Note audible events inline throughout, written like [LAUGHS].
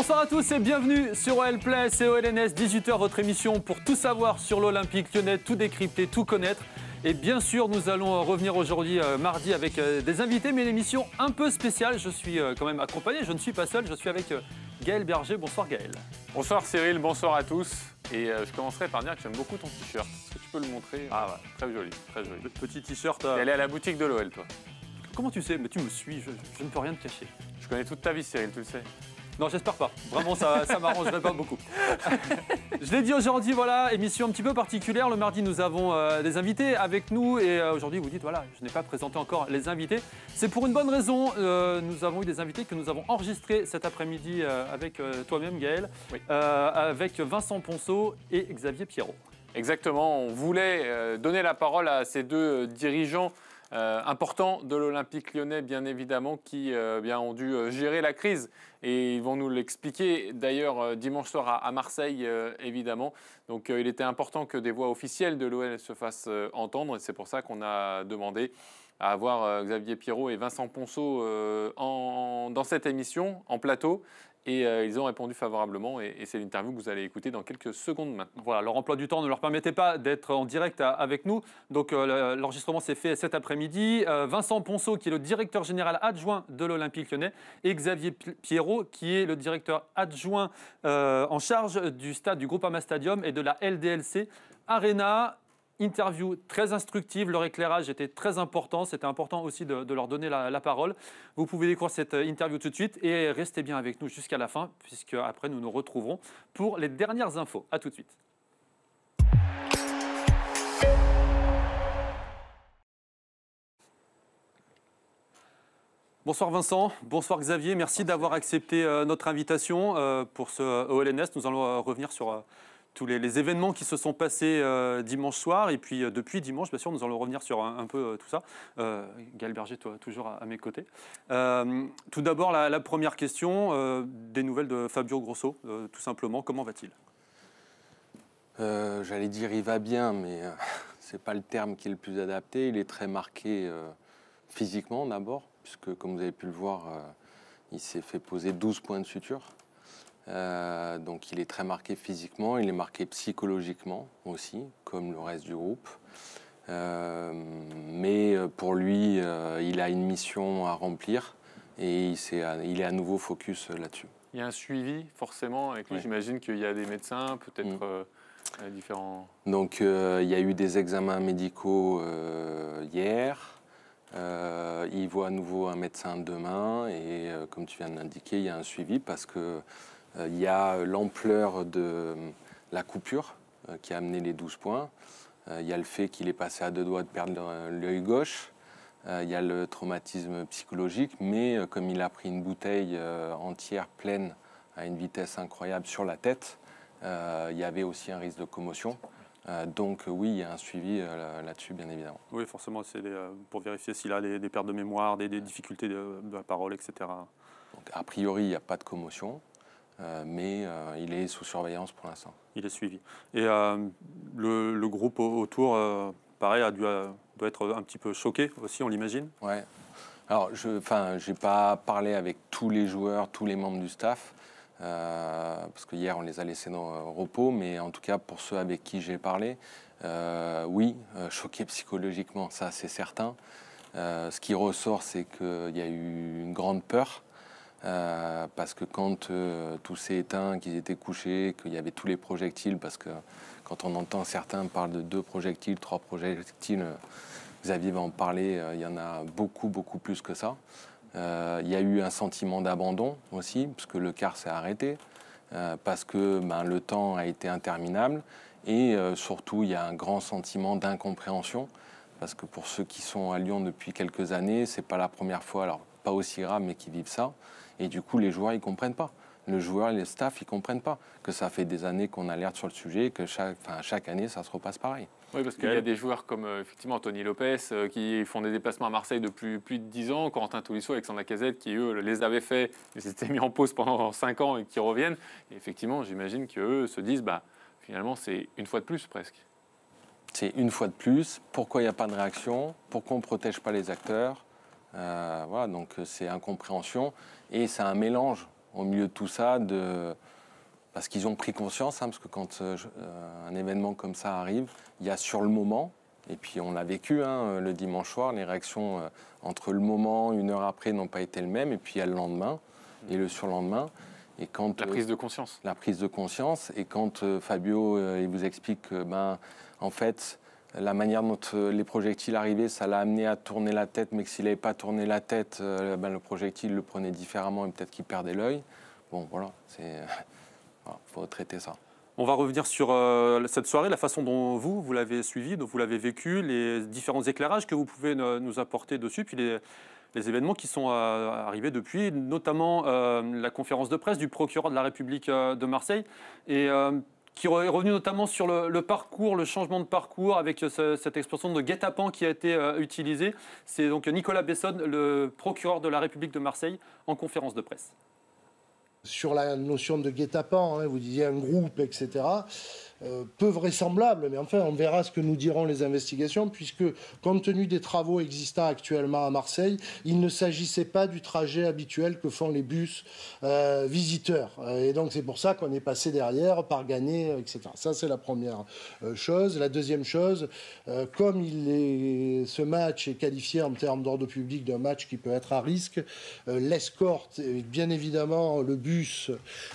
Bonsoir à tous et bienvenue sur OL Play, c'est OLNS, 18h, votre émission pour tout savoir sur l'Olympique lyonnais, tout décrypter, tout connaître. Et bien sûr, nous allons euh, revenir aujourd'hui, euh, mardi, avec euh, des invités, mais l'émission un peu spéciale. Je suis quand même accompagné, je ne suis pas seul, je suis avec Gaël Berger. Bonsoir Gaël. Bonsoir Cyril, bonsoir à tous. Et je commencerai par dire que j'aime beaucoup ton t-shirt. Est-ce que tu peux le montrer Ah ouais. Très joli, très joli. petit t-shirt. Elle est à la boutique de l'OL, toi. Comment tu sais Mais tu me suis, je ne peux rien te cacher. Je connais toute ta vie, Cyril, tu le sais. Non, j'espère pas. Vraiment, ça, ça pas beaucoup. [LAUGHS] Je l'ai dit aujourd'hui, voilà, émission un petit peu particulière. Le mardi, nous avons euh, des invités avec nous. Et euh, aujourd'hui, vous dites, voilà, je n'ai pas présenté encore les invités. C'est pour une bonne raison. Euh, nous avons eu des invités que nous avons enregistrés cet après-midi avec toi-même, Gaël, avec Vincent Ponceau et Xavier Pierrot. Exactement. On voulait donner la parole à ces deux dirigeants Importants euh, important de l'Olympique lyonnais, bien évidemment, qui euh, bien, ont dû euh, gérer la crise. Et ils vont nous l'expliquer d'ailleurs dimanche soir à, Marseille, évidemment. Donc il était important que des voix officielles de l'OL se fassent entendre. Et c'est pour ça qu'on a demandé à avoir Xavier Pierrot et Vincent Ponceau dans cette émission, en plateau. Et euh, ils ont répondu favorablement, et, c'est l'interview que vous allez écouter dans quelques secondes maintenant. Voilà, leur emploi du temps ne leur permettait pas d'être en direct euh, avec nous, donc euh, l'enregistrement s'est fait cet après-midi. Vincent Ponceau, qui est le directeur général adjoint de l'Olympique lyonnais, et Xavier Pierrot, qui est le directeur adjoint en charge du stade du Groupama Stadium et de la LDLC Arena interview très instructive. Leur éclairage était très important. C'était important aussi de, leur donner la, parole. Vous pouvez découvrir cette euh, interview tout de suite et restez bien avec nous jusqu'à la fin, puisque après nous nous retrouverons pour les dernières infos. A tout de suite. Bonsoir Vincent, bonsoir Xavier, merci d'avoir accepté euh, notre invitation euh, pour ce OLNS. Nous allons revenir sur tous les, événements qui se sont passés euh, dimanche soir. Et puis euh, depuis dimanche, bien sûr, nous allons revenir sur un, peu euh, tout ça. Galberger, Berger, toi, toujours à, mes côtés. tout d'abord, la, première question, des nouvelles de Fabio Grosso, tout simplement. Comment va-t-il J'allais dire il va bien, mais [LAUGHS] c'est ce n'est pas le terme qui est le plus adapté. Il est très marqué physiquement d'abord, puisque comme vous avez pu le voir, il s'est fait poser 12 points de suture. Euh, donc il est très marqué physiquement, il est marqué psychologiquement aussi, comme le reste du groupe. Euh, mais euh, pour lui, il a une mission à remplir et il, est à, est à nouveau focus là-dessus. Il y a un suivi forcément avec lui. J'imagine qu'il y a des médecins, peut-être mm. différents. Donc il y a eu des examens médicaux hier. il voit à nouveau un médecin demain et comme tu viens de l'indiquer, il y a un suivi parce que euh, il y a euh, l'ampleur de euh, la coupure qui a amené les 12 points. Il y a le fait qu'il est passé à deux doigts de perdre l'œil gauche. Il y a le traumatisme psychologique, mais comme il a pris une bouteille entière pleine à une vitesse incroyable sur la tête, il y avait aussi un risque de commotion. donc oui, il y a un suivi là-dessus, bien évidemment. Oui, forcément, c'est pour vérifier s'il a des pertes de mémoire, des, difficultés de, la parole, etc. a priori, il n'y a pas de commotion. Euh, mais euh, il est sous surveillance pour l'instant. Il est suivi. Et euh, le, groupe autour, pareil, a doit être un petit peu choqué aussi, on l'imagine Oui, Alors, je n'ai pas parlé avec tous les joueurs, tous les membres du staff. parce que hier on les a laissés dans repos, mais en tout cas pour ceux avec qui j'ai parlé, oui, choqué psychologiquement, ça c'est certain. ce qui ressort, c'est qu'il y a eu une grande peur euh, parce que quand euh, tout s'est éteint, qu'ils étaient couchés, qu'il y avait tous les projectiles, parce que quand on entend certains parler de deux projectiles, trois projectiles, euh, Xavier va en parler, il y en a beaucoup, beaucoup plus que ça. Il y a eu un sentiment d'abandon aussi, parce que le car s'est arrêté, parce que ben, le temps a été interminable, et surtout il y a un grand sentiment d'incompréhension, parce que pour ceux qui sont à Lyon depuis quelques années, c'est pas la première fois, alors pas aussi grave, mais qui vivent ça. Et du coup, les joueurs, ils comprennent pas. Le joueur et les staff, ils comprennent pas que ça fait des années qu'on alerte sur le sujet que chaque, année, ça se repasse pareil. Oui, parce qu'il y a des joueurs comme euh, effectivement Anthony Lopez euh, qui font des déplacements à Marseille depuis plus de 10 ans, Corentin avec Alexandre Lacazette qui eux les avaient fait, ils étaient mis en pause pendant 5 ans et qui reviennent. Et effectivement, j'imagine qu'eux se disent, bah, finalement, c'est une fois de plus presque. C'est une fois de plus. Pourquoi il n'y a pas de réaction Pourquoi on ne protège pas les acteurs euh, voilà, donc euh, c'est incompréhension et c'est un mélange au milieu de tout ça de parce qu'ils ont pris conscience, hein, parce que quand euh, un événement comme ça arrive, il y a sur le moment, et puis on l'a vécu hein, le dimanche soir, les réactions entre le moment, une heure après, n'ont pas été les mêmes, et puis il y a le lendemain et le surlendemain. Et quand, la prise de conscience. La prise de conscience. Et quand Fabio il vous explique que, ben, en fait, la manière dont euh, les projectiles arrivaient, ça l'a amené à tourner la tête, mais que s'il n'avait pas tourné la tête, euh, ben, le projectile le prenait différemment et peut-être qu'il perdait l'œil. Bon, voilà, c'est. Euh, [LAUGHS] faut traiter ça. On va revenir sur cette soirée, la façon dont vous, vous l'avez suivi dont vous l'avez vécu les différents éclairages que vous pouvez nous apporter dessus, puis les, événements qui sont arrivés depuis, notamment la conférence de presse du procureur de la République de Marseille. Et qui est revenu notamment sur le, parcours, le changement de parcours avec euh, cette expression de guet-apens qui a été euh, utilisée. C'est donc Nicolas Besson, le procureur de la République de Marseille, en conférence de presse. Sur la notion de guet-apens, hein, vous disiez un groupe, etc. Euh, peu vraisemblable, mais enfin on verra ce que nous diront les investigations, puisque compte tenu des travaux existants actuellement à Marseille, il ne s'agissait pas du trajet habituel que font les bus euh, visiteurs. Euh, et donc c'est pour ça qu'on est passé derrière par gagner, etc. Ça c'est la première chose. La deuxième chose, comme ce match est qualifié en termes d'ordre public d'un match qui peut être à risque, l'escorte, bien évidemment le bus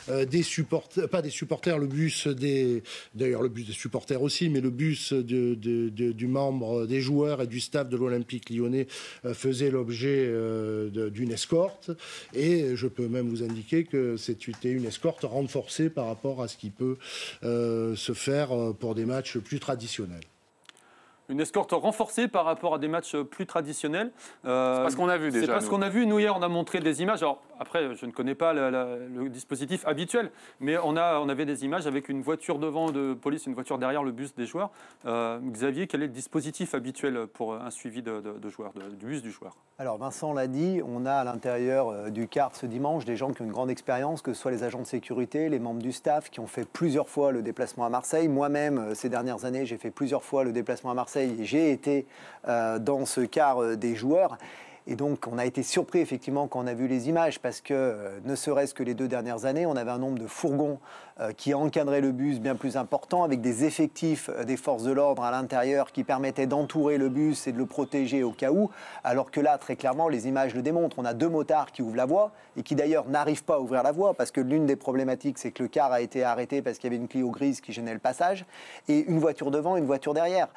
des supporters, pas des supporters, le bus des D'ailleurs, le bus des supporters aussi, mais le bus du membre euh, des joueurs et du staff de l'Olympique lyonnais euh, faisait l'objet euh, d'une escorte. Et je peux même vous indiquer que c'était une escorte renforcée par rapport à ce qui peut se faire pour des matchs plus traditionnels. Une escorte renforcée par rapport à des matchs plus traditionnels. Euh, c'est pas ce qu'on a vu déjà. C'est pas ce qu'on a vu. Nous, hier, on a montré des images. après, je ne connais pas le dispositif habituel, mais on, a, on avait des images avec une voiture devant de police, une voiture derrière le bus des joueurs. Euh, Xavier, quel est le dispositif habituel pour un suivi de, joueurs, du bus du joueur Alors, Vincent l'a dit, on a à l'intérieur euh, du CART ce dimanche des gens qui ont une grande expérience, que ce soit les agents de sécurité, les membres du staff, qui ont fait plusieurs fois le déplacement à Marseille. Moi-même, ces dernières années, j'ai fait plusieurs fois le déplacement à Marseille j'ai été euh, dans ce quart euh, des joueurs. Et donc, on a été surpris effectivement quand on a vu les images, parce que euh, ne serait-ce que les deux dernières années, on avait un nombre de fourgons qui encadraient le bus bien plus important, avec des effectifs des forces de l'ordre à l'intérieur qui permettaient d'entourer le bus et de le protéger au cas où. Alors que là, très clairement, les images le démontrent. On a deux motards qui ouvrent la voie et qui d'ailleurs n'arrivent pas à ouvrir la voie, parce que l'une des problématiques, c'est que le car a été arrêté parce qu'il y avait une Clio grise qui gênait le passage, et une voiture devant, une voiture derrière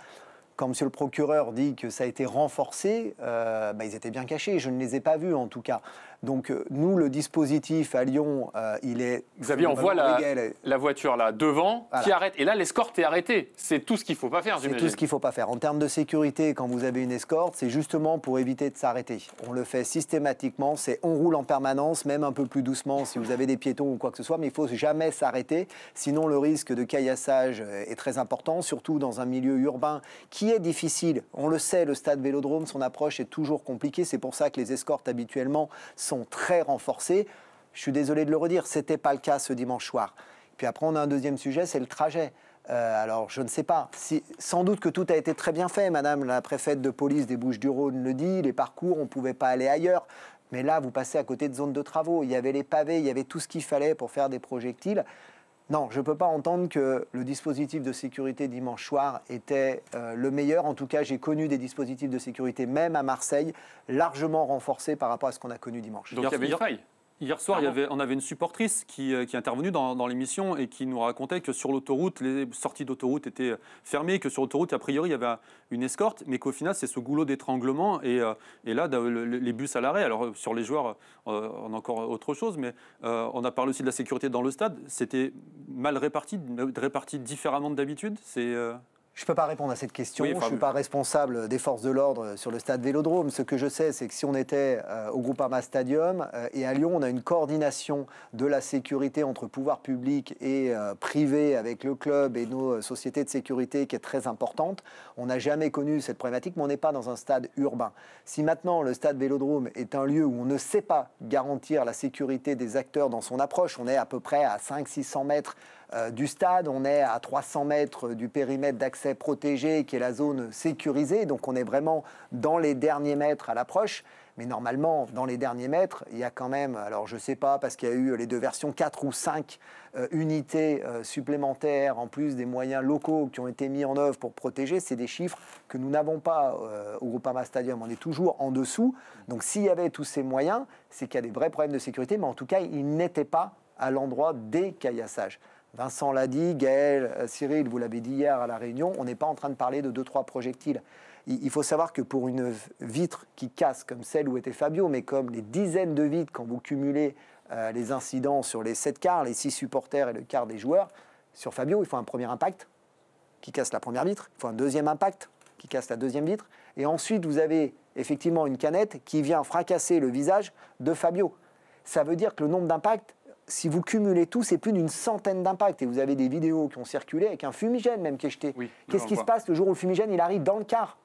quand M. le procureur dit que ça a été renforcé, euh, bah, ils étaient bien cachés. Je ne les ai pas vus en tout cas. Donc euh, nous, le dispositif à Lyon, euh, il est... Xavier, on voit la, voiture là devant qui arrête. Et là, l'escorte est arrêtée. C'est tout ce qu'il ne faut pas faire, C'est tout ce qu'il ne faut pas faire. En termes de sécurité, quand vous avez une escorte, c'est justement pour éviter de s'arrêter. On le fait systématiquement. C'est on roule en permanence, même un peu plus doucement si vous avez des piétons ou quoi que ce soit. Mais il ne faut jamais s'arrêter. Sinon, le risque de caillassage euh, est très important, surtout dans un milieu urbain qui est difficile. On le sait, le stade Vélodrome, son approche est toujours compliquée. C'est pour ça que les escortes habituellement sont très renforcés. Je suis désolé de le redire, ce n'était pas le cas ce dimanche soir. Puis après, on a un deuxième sujet, c'est le trajet. Euh, alors, je ne sais pas. Si, sans doute que tout a été très bien fait, Madame la préfète de police des Bouches-du-Rhône le dit, les parcours, on ne pouvait pas aller ailleurs. Mais là, vous passez à côté de zones de travaux. Il y avait les pavés, il y avait tout ce qu'il fallait pour faire des projectiles. Non, je ne peux pas entendre que le dispositif de sécurité dimanche soir était euh, le meilleur. En tout cas, j'ai connu des dispositifs de sécurité, même à Marseille, largement renforcés par rapport à ce qu'on a connu dimanche. Donc Hier soir, on avait une supportrice qui, euh, est intervenue dans, l'émission et qui nous racontait que sur l'autoroute, les sorties d'autoroute étaient euh, fermées, que sur l'autoroute, a priori, il y avait une escorte, mais qu'au final, c'est ce goulot d'étranglement et, euh, là, les bus à l'arrêt. Alors, sur les joueurs, on a encore autre chose, mais on a parlé aussi de la sécurité dans le stade. C'était mal réparti, réparti différemment d'habitude. Je ne peux pas répondre à cette question. je ne suis pas responsable des forces de l'ordre euh, sur le stade Vélodrome. Ce que je sais, c'est que si on était euh, au Groupama Stadium euh, et à Lyon, on a une coordination de la sécurité entre pouvoir public et privé avec le club et nos sociétés de sécurité qui est très importante. On n'a jamais connu cette problématique, mais on n'est pas dans un stade urbain. Si maintenant le stade Vélodrome est un lieu où on ne sait pas garantir la sécurité des acteurs dans son approche, on est à peu près à 500-600 mètres euh, du stade. On est à 300 mètres du périmètre d'accès protégé, qui est la zone sécurisée. Donc on est vraiment dans les derniers mètres à l'approche. Mais normalement, dans les derniers mètres, il y a quand même, alors je ne sais pas, parce qu'il y a eu les deux versions, 4 ou 5 euh, unités euh, supplémentaires, en plus des moyens locaux qui ont été mis en œuvre pour protéger, c'est des chiffres que nous n'avons pas au Groupama Stadium. On est toujours en dessous. Donc s'il y avait tous ces moyens, c'est qu'il y a des vrais problèmes de sécurité, mais en tout cas, ils n'étaient pas à l'endroit des caillassages. Vincent l'a dit, Gaël, euh, Cyril, vous l'avez dit hier à la réunion, on n'est pas en train de parler de 2-3 projectiles. Il faut savoir que pour une vitre qui casse comme celle où était Fabio, mais comme les dizaines de vitres quand vous cumulez euh, les incidents sur les 7 quarts, les 6 supporters et le quart des joueurs, sur Fabio, il faut un premier impact qui casse la première vitre, il faut un deuxième impact qui casse la deuxième vitre, et ensuite vous avez effectivement une canette qui vient fracasser le visage de Fabio. Ça veut dire que le nombre d'impacts, si vous cumulez tout, c'est plus d'une centaine d'impacts. Et vous avez des vidéos qui ont circulé avec un fumigène même qui est jeté. Qu'est-ce qui se passe le jour où le fumigène il arrive dans le car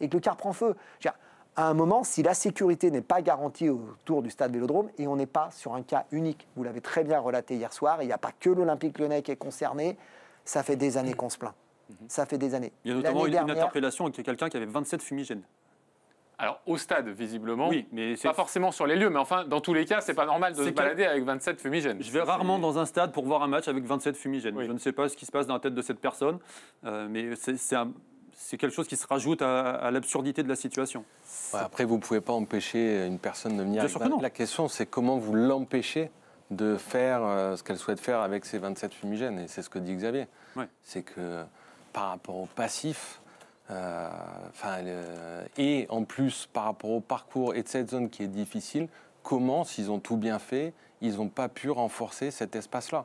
et que le car prend feu -à, un moment, si la sécurité n'est pas garantie autour du stade Vélodrome, et on n'est pas sur un cas unique, vous l'avez très bien relaté hier soir, il n'y a pas que l'Olympique lyonnais qui est concerné, ça fait des années mmh. qu'on se plaint. Mmh. Ça fait des années. Il y a notamment une, une interpellation avec quelqu'un qui avait 27 fumigènes. Alors, au stade, visiblement. Pas forcément sur les lieux, mais enfin, dans tous les cas, c'est pas normal de se balader avec 27 fumigènes. Je vais rarement dans un stade pour voir un match avec 27 fumigènes. Je ne sais pas ce qui se passe dans la tête de cette personne, euh, mais c'est quelque chose qui se rajoute à, l'absurdité de la situation. après, vous ne pouvez pas empêcher une personne de venir. Bien sûr non. La question, c'est comment vous l'empêchez de faire euh, ce qu'elle souhaite faire avec ses 27 fumigènes. Et c'est ce que dit Xavier. Ouais. C'est que par rapport au passif, euh, enfin, euh, et en plus, par rapport au parcours et de cette zone qui est difficile, comment, s'ils ont tout bien fait, ils n'ont pas pu renforcer cet espace-là.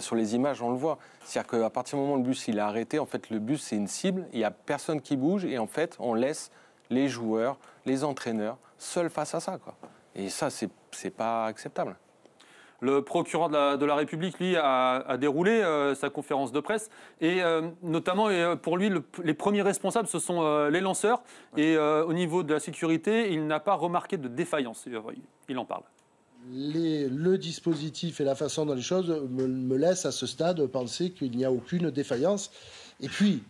sur les images, on le voit. C'est-à-dire qu'à partir du moment où le bus il est arrêté, en fait, le bus, c'est une cible, il n'y a personne qui bouge, et en fait, on laisse les joueurs, les entraîneurs, seuls face à ça. Quoi. Et ça, ce c'est pas acceptable. Le procureur de la, République, lui, a, déroulé euh, sa conférence de presse. Et euh, notamment, euh, pour lui, les premiers responsables, ce sont les lanceurs. Et au niveau de la sécurité, il n'a pas remarqué de défaillance. Il en parle. le dispositif et la façon dont les choses me, me laissent à ce stade penser qu'il n'y a aucune défaillance. Et puis,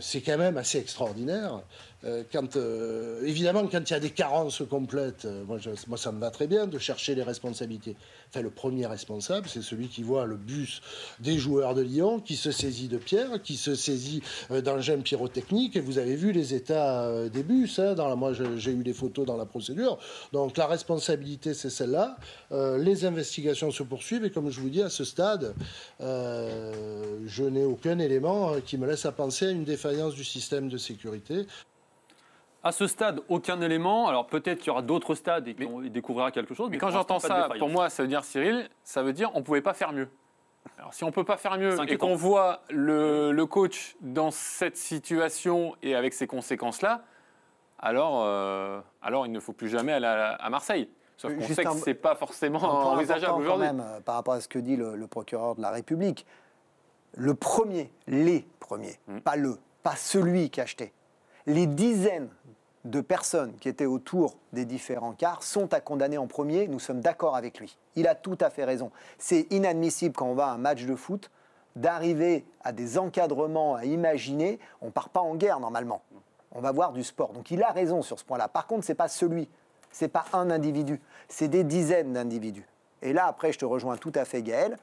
c'est quand même assez extraordinaire. Euh, quand, euh, évidemment, quand il y a des carences complètes, euh, moi, ça me va très bien de chercher les responsabilités. Enfin, le premier responsable, c'est celui qui voit le bus des joueurs de Lyon, qui se saisit de pierre, qui se saisit d'engins pyrotechniques. Et vous avez vu les états des bus. Hein, moi, j'ai eu des photos dans la procédure. Donc, la responsabilité, c'est celle-là. les investigations se poursuivent. Et comme je vous dis, à ce stade, je n'ai aucun élément qui me laisse à penser à une défense du système de sécurité. À ce stade, aucun élément. Alors peut-être qu'il y aura d'autres stades et qu'on découvrira quelque chose. Mais, quand j'entends ça, pour moi, ça veut dire Cyril, ça veut dire on ne pouvait pas faire mieux. Alors si on ne peut pas faire mieux et qu'on voit le, coach dans cette situation et avec ces conséquences-là, alors, euh, alors il ne faut plus jamais aller à, Marseille. Sauf euh, qu'on sait que ce n'est pas forcément envisageable aujourd'hui. Euh, par rapport à ce que dit le, procureur de la République, le premier, les premiers, mm. pas le, pas celui qui a acheté. Les dizaines de personnes qui étaient autour des différents cars sont à condamner en premier. Nous sommes d'accord avec lui. Il a tout à fait raison. C'est inadmissible quand on va à un match de foot d'arriver à des encadrements à imaginer. On part pas en guerre normalement. On va voir du sport. Donc il a raison sur ce point-là. Par contre, c'est pas celui, c'est pas un individu, c'est des dizaines d'individus. Et là, après, je te rejoins tout à fait, Gaël.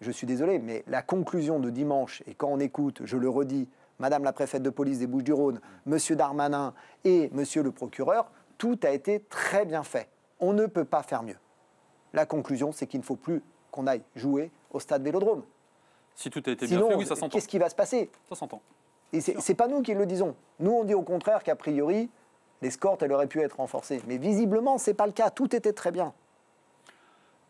Je suis désolé, mais la conclusion de dimanche, et quand on écoute, je le redis, Madame la préfète de police des Bouches-du-Rhône, Monsieur Darmanin et Monsieur le procureur, tout a été très bien fait. On ne peut pas faire mieux. La conclusion, c'est qu'il ne faut plus qu'on aille jouer au stade Vélodrome. Si tout a été bien fait, oui, ça Qu'est-ce qui va se passer Ça s'entend. Et c'est pas nous qui le disons. Nous, on dit au contraire qu'a priori, l'escorte, elle aurait pu être renforcée. Mais visiblement, c'est pas le cas. Tout était très bien.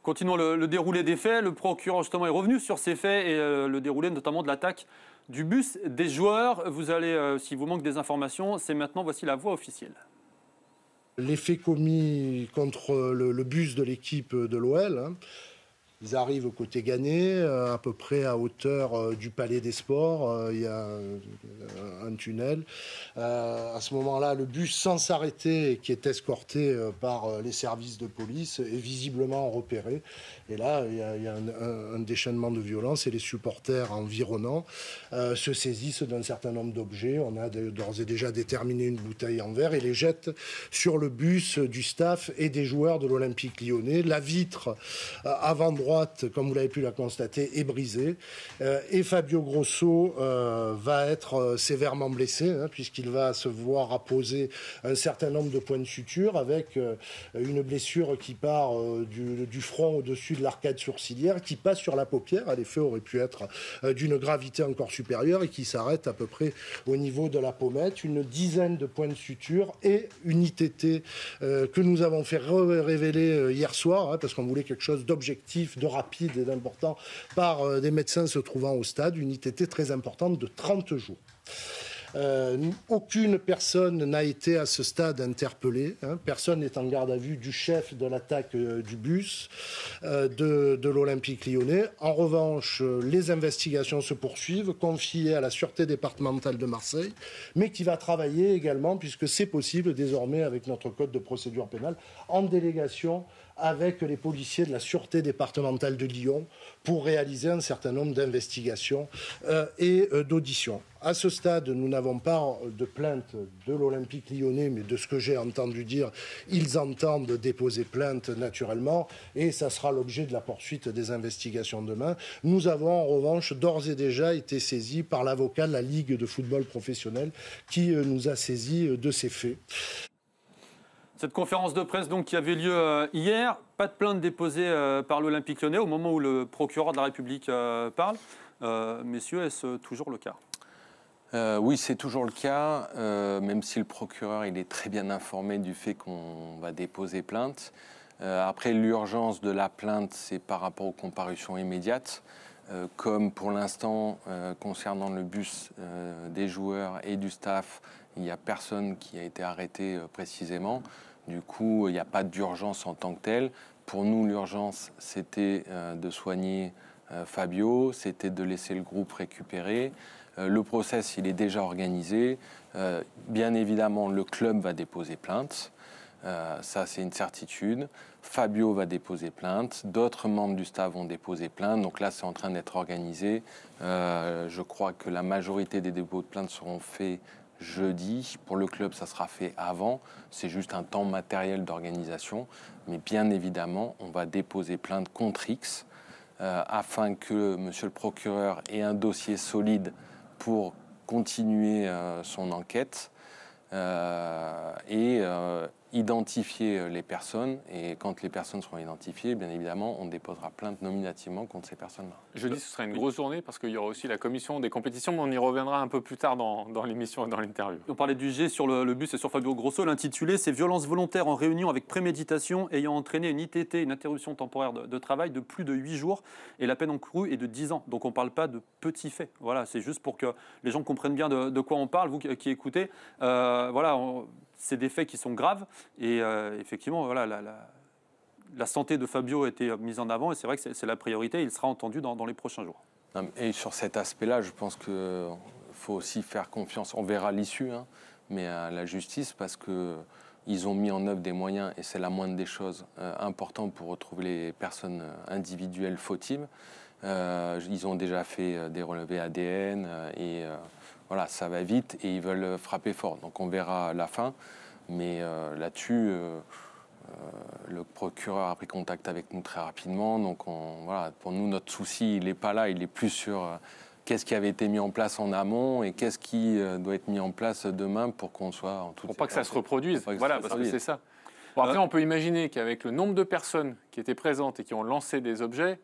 Continuons le, déroulé des faits. Le procureur, justement, est revenu sur ces faits et euh, le déroulé, notamment, de l'attaque du bus des joueurs. Vous allez, euh, si vous manque des informations, c'est maintenant, voici la voie officielle. L'effet commis contre euh, le, bus de l'équipe de l'OL. Hein, ils arrivent au côté gagné, euh, à peu près à hauteur euh, du Palais des Sports. Euh, il y a un, tunnel. à ce moment-là, le bus, sans s'arrêter, qui est escorté par les services de police, est visiblement repéré. Et là, il y a, un, déchaînement de violence et les supporters environnants se saisissent d'un certain nombre d'objets. On a d'ores et déjà déterminé une bouteille en verre et les jettent sur le bus du staff et des joueurs de l'Olympique lyonnais. La vitre avant droite, comme vous l'avez pu la constater, est brisée. Euh, et Fabio Grosso euh, va être euh, sévèrement blessé, hein, puisqu'il va se voir apposer un certain nombre de points de suture, avec une blessure qui part du, front au-dessus de l'arcade sourcilière, qui passe sur la paupière. à l'effet aurait pu être d'une gravité encore supérieure et qui s'arrête à peu près au niveau de la pommette. Une dizaine de points de suture et une ITT que nous avons fait révéler hier soir, hein, parce qu'on voulait quelque chose d'objectif de rapide et d'important par euh, des médecins se trouvant au stade, une ITT très importante de 30 jours. Euh, aucune personne n'a été à ce stade interpellée. Hein. Personne n'est en garde à vue du chef de l'attaque euh, du bus de, de l'Olympique lyonnais. En revanche, les investigations se poursuivent, confiées à la Sûreté départementale de Marseille, mais qui va travailler également, puisque c'est possible désormais avec notre code de procédure pénale, en délégation avec les policiers de la sûreté départementale de Lyon pour réaliser un certain nombre d'investigations euh, et euh, d'auditions. À ce stade, nous n'avons pas euh, de plainte de l'Olympique lyonnais, mais de ce que j'ai entendu dire, ils entendent déposer plainte naturellement et ça sera l'objet de la poursuite des investigations demain. Nous avons en revanche d'ores et déjà été saisis par l'avocat de la Ligue de football professionnel qui nous a saisis de ces faits. Cette conférence de presse donc, qui avait lieu euh, hier, pas de plainte déposée euh, par l'Olympique lyonnais au moment où le procureur de la République euh, parle. messieurs, est-ce toujours le cas oui, c'est toujours le cas, même si le procureur il est très bien informé du fait qu'on va déposer plainte. après, l'urgence de la plainte, c'est par rapport aux comparutions immédiates. comme pour l'instant, concernant le bus des joueurs et du staff, il n'y a personne qui a été arrêté précisément. Du coup, il n'y a pas d'urgence en tant que telle. Pour nous, l'urgence, c'était euh, de soigner euh, Fabio, c'était de laisser le groupe récupérer. Euh, le process, il est déjà organisé. bien évidemment, le club va déposer plainte. ça, c'est une certitude. Fabio va déposer plainte. D'autres membres du staff vont déposer plainte. Donc là, c'est en train d'être organisé. je crois que la majorité des dépôts de plainte seront faits jeudi. Pour le club, ça sera fait avant. C'est juste un temps matériel d'organisation. Mais bien évidemment, on va déposer plainte contre X euh, afin que monsieur le procureur ait un dossier solide pour continuer euh, son enquête. Euh, et, identifier euh, les personnes et quand les personnes seront identifiées, bien évidemment, on déposera plainte nominativement contre ces personnes-là. Je dis que ce sera une grosse journée parce qu'il y aura aussi la commission des compétitions, mais on y reviendra un peu plus tard dans, l'émission et dans l'interview. On parlait du G sur le, bus et sur Fabio Grosso. L'intitulé, c'est Violences volontaires en réunion avec préméditation ayant entraîné une ITT, une interruption temporaire de, travail de plus de 8 jours et la peine encourue est de 10 ans. Donc on ne parle pas de petits faits. Voilà, c'est juste pour que les gens comprennent bien de, quoi on parle, vous qui, écoutez. Euh, voilà, on, c'est des faits qui sont graves. Et euh, effectivement, voilà, la, santé de Fabio a été mise en avant et c'est vrai que c'est la priorité. Il sera entendu dans, les prochains jours. Et sur cet aspect-là, je pense qu'il euh, faut aussi faire confiance. On verra l'issue, hein, mais à euh, la justice, parce que ils ont mis en œuvre des moyens, et c'est la moindre des choses, importantes pour retrouver les personnes individuelles fautives. ils ont déjà fait des relevés ADN et voilà, ça va vite et ils veulent frapper fort. Donc on verra la fin. Mais euh, là-dessus, euh, euh, le procureur a pris contact avec nous très rapidement. Donc pour nous, notre souci, il n'est pas là, il est plus sur qu'est-ce qui avait été mis en place en amont et qu'est-ce qui doit être mis en place demain pour qu'on soit en tout Pour pas que ça se reproduise. Voilà, parce que c'est ça. après, on peut imaginer qu'avec le nombre de personnes qui étaient présentes et qui ont lancé des objets,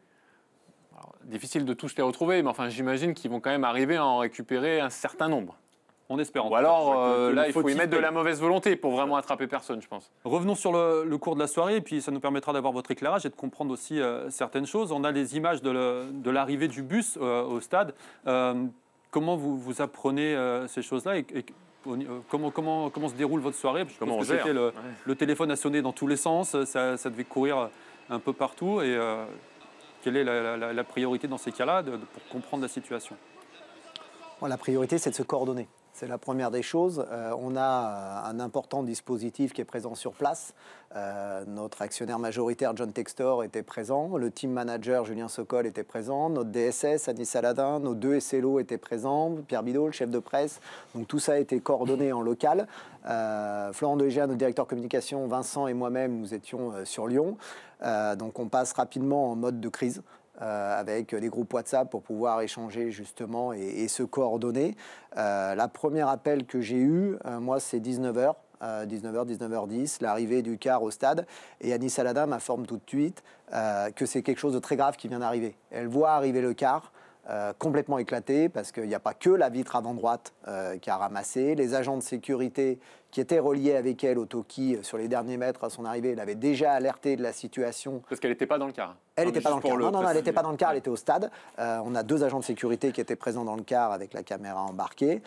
difficile de tous les retrouver, mais enfin j'imagine qu'ils vont quand même arriver à en récupérer un certain nombre. On espère. Ou alors, euh, là, il faut, y mettre de la mauvaise volonté pour vraiment attraper personne, je pense. Revenons sur le, cours de la soirée, et puis ça nous permettra d'avoir votre éclairage et de comprendre aussi euh, certaines choses. On a les images de l'arrivée du bus euh, au stade. comment vous, vous apprenez ces choses-là et, Comment, comment, comment se déroule votre soirée Parce que Le, téléphone a sonné dans tous les sens, ça, ça devait courir un peu partout. Et quelle est la, priorité dans ces cas-là pour comprendre la situation La priorité, c'est de se coordonner. C'est la première des choses. Euh, on a euh, un important dispositif qui est présent sur place. Euh, notre actionnaire majoritaire John Textor était présent, le team manager Julien Sokol était présent, notre DSS Annie Saladin, nos deux SLO étaient présents, Pierre Bidot, le chef de presse. Donc tout ça a été coordonné en local. Florent Degea, notre directeur communication, Vincent et moi-même, nous étions sur Lyon. donc on passe rapidement en mode de crise. Euh, avec les groupes WhatsApp pour pouvoir échanger justement et, se coordonner. Euh, la première appel que j'ai eu, euh, moi, c'est 19h. 19h, 19h10, l'arrivée du car au stade. Et Annie Saladin m'informe tout de suite que c'est quelque chose de très grave qui vient d'arriver. Elle voit arriver le car, euh, complètement éclaté parce qu'il n'y a pas que la vitre avant droite euh, qui a ramassé. Les agents de sécurité qui étaient reliés avec elle au Toki euh, sur les derniers mètres à son arrivée l'avaient déjà alerté de la situation. Parce qu'elle n'était pas dans le car. Elle n'était pas dans le car. Non, non, elle n'était pas dans le car, elle était au stade. on a deux agents de sécurité qui étaient présents dans le car avec la caméra embarquée.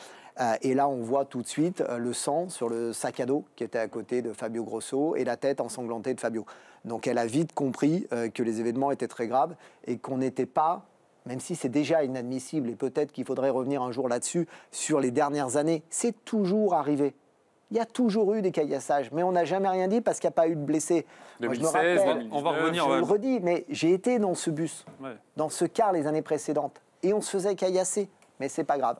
et là, on voit tout de suite le sang sur le sac à dos qui était à côté de Fabio Grosso et la tête ensanglantée de Fabio. Donc elle a vite compris que les événements étaient très graves et qu'on n'était pas même si c'est déjà inadmissible et peut-être qu'il faudrait revenir un jour là-dessus, sur les dernières années, c'est toujours arrivé. Il y a toujours eu des caillassages, mais on n'a jamais rien dit parce qu'il n'y a pas eu de blessés. je me rappelle, on va revenir. Je ouais. le redis, mais j'ai été dans ce bus, dans ce car les années précédentes, et on se faisait caillasser, mais c'est pas grave.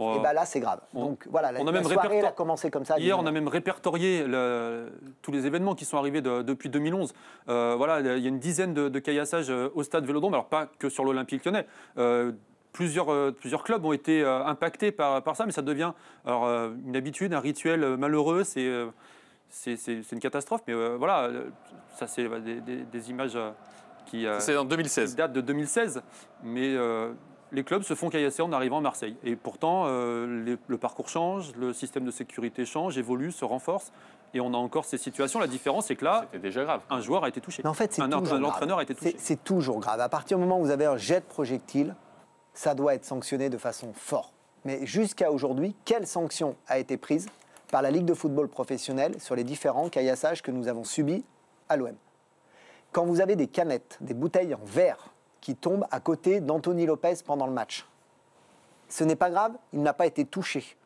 Et eh bien là, c'est grave. Donc voilà, la, a même a commencé comme ça. Hier, on a même répertorié le, tous les événements qui sont arrivés depuis 2011. Euh, voilà, il y a une dizaine de, de, caillassages euh, au stade Vélodrome, alors pas que sur l'Olympique lyonnais. Euh, plusieurs, plusieurs, clubs ont été impactés par, par, ça, mais ça devient alors, une habitude, un rituel malheureux. C'est une catastrophe, mais voilà, ça c'est bah, des, images qui. c'est en 2016. Date de 2016, mais les clubs se font caillasser en arrivant à Marseille. Et pourtant, euh, le parcours change, le système de sécurité change, évolue, se renforce. Et on a encore ces situations. La différence, c'est que là, déjà grave. un joueur a été touché. Mais en fait, c'est l'entraîneur a été touché. C'est toujours grave. À partir du moment où vous avez un jet de projectile, ça doit être sanctionné de façon forte. Mais jusqu'à aujourd'hui, quelle sanction a été prise par la Ligue de football professionnelle sur les différents caillassages que nous avons subis à l'OM Quand vous avez des canettes, des bouteilles en verre qui tombe à côté d'Anthony Lopez pendant le match. Ce n'est pas grave, il n'a pas été touché.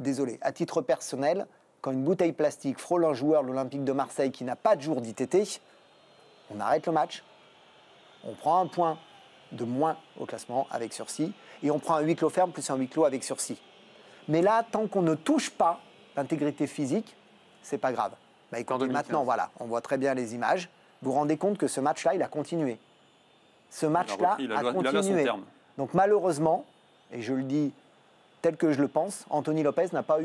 Désolé, à titre personnel, quand une bouteille plastique frôle un joueur l'Olympique de Marseille qui n'a pas de jour d'ITT, on arrête le match, on prend un point de moins au classement avec sursis, et on prend un huis clos ferme plus un huis clos avec sursis. Mais là, tant qu'on ne touche pas l'intégrité physique, c'est pas grave. Bah, maintenant, voilà, on voit très bien les images. Vous vous rendez compte que ce match-là, il a continué ce match-là a, continué. Donc malheureusement, et je le dis tel que je le pense, Anthony Lopez n'a pas,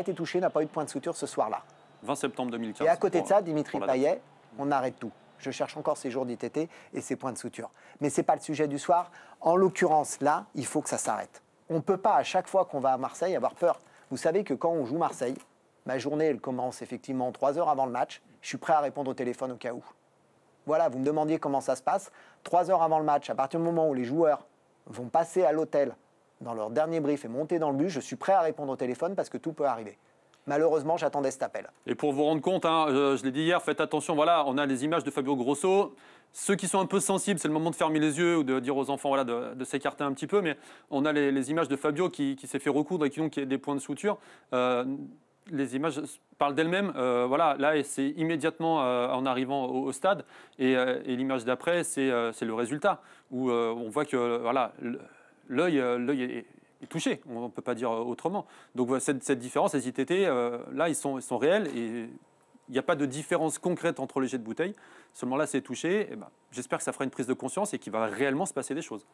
été touché, n'a pas eu de point de suture ce soir-là. 20 septembre 2015. Et à côté de ça, Dimitri Payet, on arrête tout. Je cherche encore ses jours d'ITT et ses points de suture. Mais ce n'est pas le sujet du soir. En l'occurrence, là, il faut que ça s'arrête. On ne peut pas, à chaque fois qu'on va à Marseille, avoir peur. Vous savez que quand on joue Marseille, ma journée, elle commence effectivement trois heures avant le match. Je suis prêt à répondre au téléphone au cas où. Voilà, vous me demandiez comment ça se passe. Trois heures avant le match, à partir du moment où les joueurs vont passer à l'hôtel dans leur dernier brief et monter dans le bus, je suis prêt à répondre au téléphone parce que tout peut arriver. Malheureusement, j'attendais cet appel. Et pour vous rendre compte, hein, euh, je, l'ai dit hier, faites attention, voilà, on a les images de Fabio Grosso. Ceux qui sont un peu sensibles, c'est le moment de fermer les yeux ou de dire aux enfants voilà, de, s'écarter un petit peu, mais on a les, images de Fabio qui, s'est fait recoudre et qui, donc, a des points de suture. Euh, les images parlent d'elles-mêmes. Euh, voilà, là, c'est immédiatement euh, en arrivant au, stade. Euh, et, l'image d'après, c'est le résultat, où on voit que voilà, l'œil est, touché. On ne peut pas dire autrement. Donc cette, cette différence, les ITT, là, ils sont, réels. Et il n'y a pas de différence concrète entre les jets de bouteille. Seulement là, c'est touché. Ben, j'espère que ça fera une prise de conscience et qu'il va réellement se passer des choses.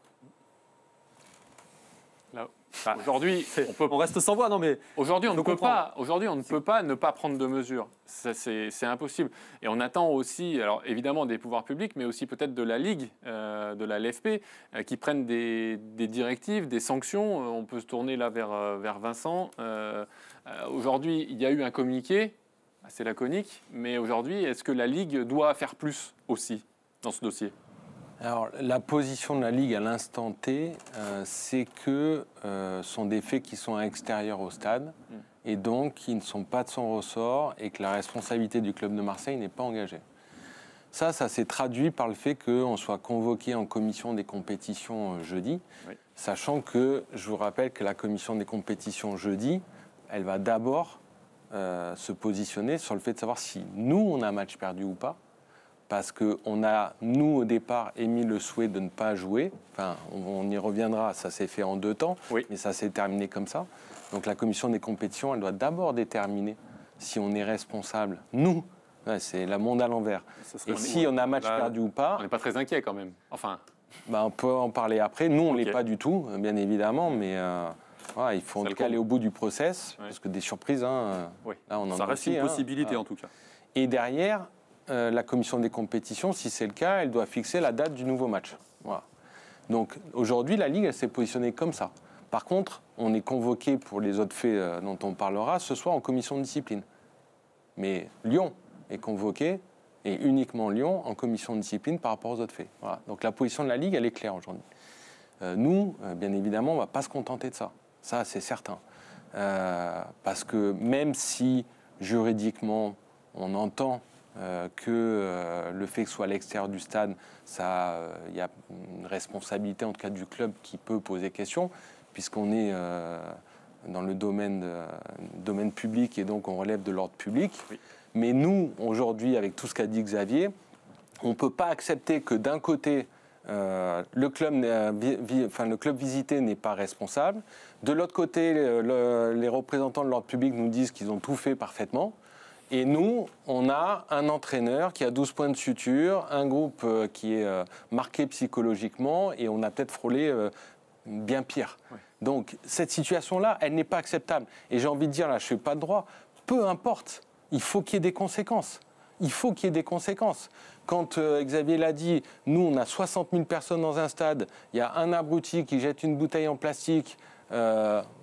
Bah, aujourd'hui, on, reste sans voix, non mais. Aujourd'hui, on, ne peut, pas, aujourd'hui, on ne peut pas ne pas prendre de mesures. c'est, impossible. Et on attend aussi, alors évidemment, des pouvoirs publics, mais aussi peut-être de la Ligue, euh, de la LFP, euh, qui prennent des, directives, des sanctions. Euh, on peut se tourner là vers, Vincent. aujourd'hui, il y a eu un communiqué, assez laconique, mais aujourd'hui, est-ce que la Ligue doit faire plus aussi dans ce dossier alors, la position de la Ligue à l'instant T, euh, c'est que euh, ce sont des faits qui sont extérieurs au stade mm. et donc qui ne sont pas de son ressort et que la responsabilité du club de Marseille n'est pas engagée. Ça, ça s'est traduit par le fait qu'on soit convoqué en commission des compétitions euh, jeudi, sachant que je vous rappelle que la commission des compétitions jeudi, elle va d'abord se positionner sur le fait de savoir si nous, on a un match perdu ou pas, parce qu'on a, nous, au départ, émis le souhait de ne pas jouer. Enfin, on, y reviendra, ça s'est fait en deux temps, oui. mais ça s'est terminé comme ça. Donc la commission des compétitions, elle doit d'abord déterminer si on est responsable, nous, c'est la monde à l'envers. Et si on a match perdu ou pas... On n'est pas très inquiet quand même, enfin... Bah, on peut en parler après. Nous, on ne l'est pas du tout, bien évidemment, mais... Euh, il faut en tout cas aller au bout du process, parce que des surprises, hein, là, on en Ça reste une hein. possibilité en tout cas. Et derrière, euh, la commission des compétitions, si c'est le cas, elle doit fixer la date du nouveau match. Donc aujourd'hui, la Ligue, elle s'est positionnée comme ça. Par contre, on est convoqué pour les autres faits euh, dont on parlera ce soir en commission de discipline. Mais Lyon est convoqué, et uniquement Lyon, en commission de discipline par rapport aux autres faits. Donc la position de la Ligue, elle est claire aujourd'hui. Euh, nous, bien évidemment, on ne va pas se contenter de ça. Ça, c'est certain. parce que même si juridiquement, on entend euh, que euh, le fait que ce soit à l'extérieur du stade, il euh, y a une responsabilité en tout cas du club qui peut poser question, puisqu'on est dans le domaine, public et donc on relève de l'ordre public. Mais nous, aujourd'hui, avec tout ce qu'a dit Xavier, on ne peut pas accepter que d'un côté, le, club, club visité n'est pas responsable. De l'autre côté, les représentants de l'ordre public nous disent qu'ils ont tout fait parfaitement. Et nous, on a un entraîneur qui a 12 points de suture, un groupe euh, qui est euh, marqué psychologiquement et on a peut-être frôlé euh, bien pire. Donc cette situation-là, elle n'est pas acceptable. Et j'ai envie de dire, là, je suis pas de droit. Peu importe, il faut qu'il y ait des conséquences. Il faut qu'il y ait des conséquences. Quand Xavier l'a dit, nous, on a 60 000 personnes dans un stade, il y a un abruti qui jette une bouteille en plastique,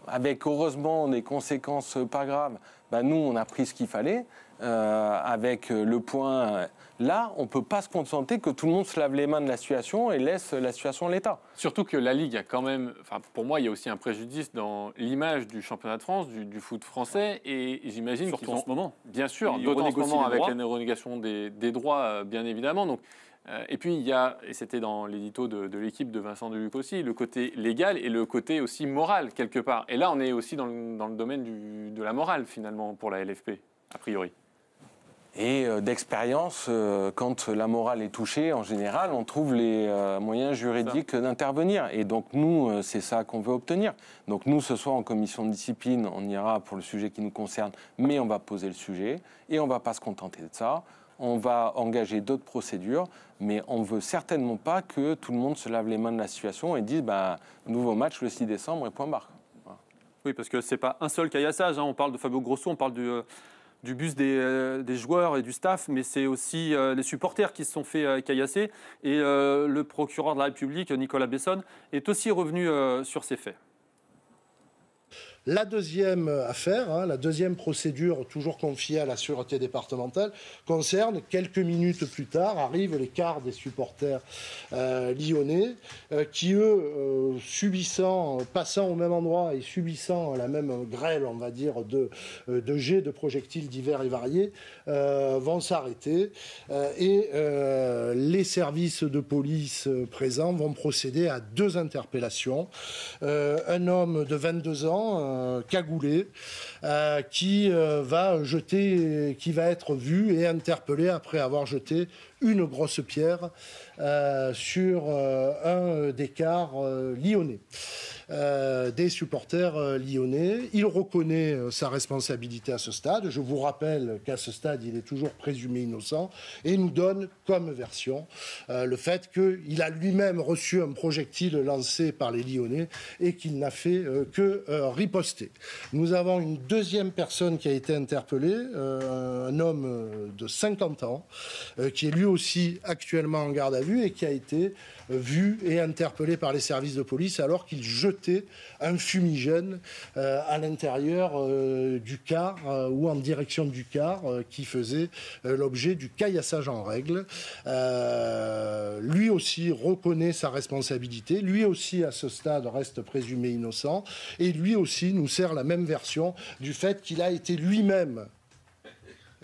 avec heureusement des conséquences pas graves. Bah, nous, on a pris ce qu'il fallait. Euh, avec euh, le point. Euh, là, on ne peut pas se contenter que tout le monde se lave les mains de la situation et laisse la situation à l'état. Surtout que la Ligue a quand même. Enfin, pour moi, il y a aussi un préjudice dans l'image du championnat de France, du, foot français. Et j'imagine qu'ils en ce moment. Bien sûr, d'autant en ce moment avec la négociation des, des droits, bien évidemment. Donc, euh, et puis il y a, et c'était dans l'édito de, de l'équipe de Vincent Deluc aussi, le côté légal et le côté aussi moral quelque part. Et là, on est aussi dans le, dans le domaine de la morale finalement pour la LFP, a priori. Et euh, d'expérience, euh, quand la morale est touchée, en général, on trouve les moyens juridiques d'intervenir. Et donc nous, c'est ça qu'on veut obtenir. Donc nous, ce soir, en commission de discipline, on ira pour le sujet qui nous concerne, mais on va poser le sujet et on ne va pas se contenter de ça on va engager d'autres procédures, mais on ne veut certainement pas que tout le monde se lave les mains de la situation et dise bah, nouveau match le 6 décembre et point barre. Oui, parce que ce n'est pas un seul caillassage. Hein. On parle de Fabio Grosso, on parle du, euh, bus euh, des, joueurs et du staff, mais c'est aussi euh, les supporters qui se sont fait caillasser. Et le procureur de la République, Nicolas Besson, est aussi revenu sur ces faits. La deuxième affaire, hein, la deuxième procédure toujours confiée à la sûreté départementale, concerne quelques minutes plus tard, arrivent les quarts des supporters euh, lyonnais euh, qui, eux, euh, subissant, passant au même endroit et subissant la même grêle, on va dire, de jets de projectiles divers et variés, vont s'arrêter et les services de police présents vont procéder à deux interpellations. un homme de 22 ans, euh, cagoulé euh, qui euh, va jeter, qui va être vu et interpellé après avoir jeté une grosse pierre euh, sur euh, un des cars euh, lyonnais, des supporters lyonnais. Il reconnaît sa responsabilité à ce stade. Je vous rappelle qu'à ce stade, il est toujours présumé innocent et nous donne comme version le fait qu'il a lui-même reçu un projectile lancé par les Lyonnais et qu'il n'a fait que riposter. Nous avons une deuxième personne qui a été interpellée, un homme de 50 ans, qui est lui aussi actuellement en garde à vue et qui a été euh, vu et interpellé par les services de police alors qu'il jetait un fumigène euh, à l'intérieur euh, du car ou en direction du car qui faisait l'objet du caillassage en règle. lui aussi reconnaît sa responsabilité, lui aussi à ce stade reste présumé innocent et lui aussi nous sert la même version du fait qu'il a été lui-même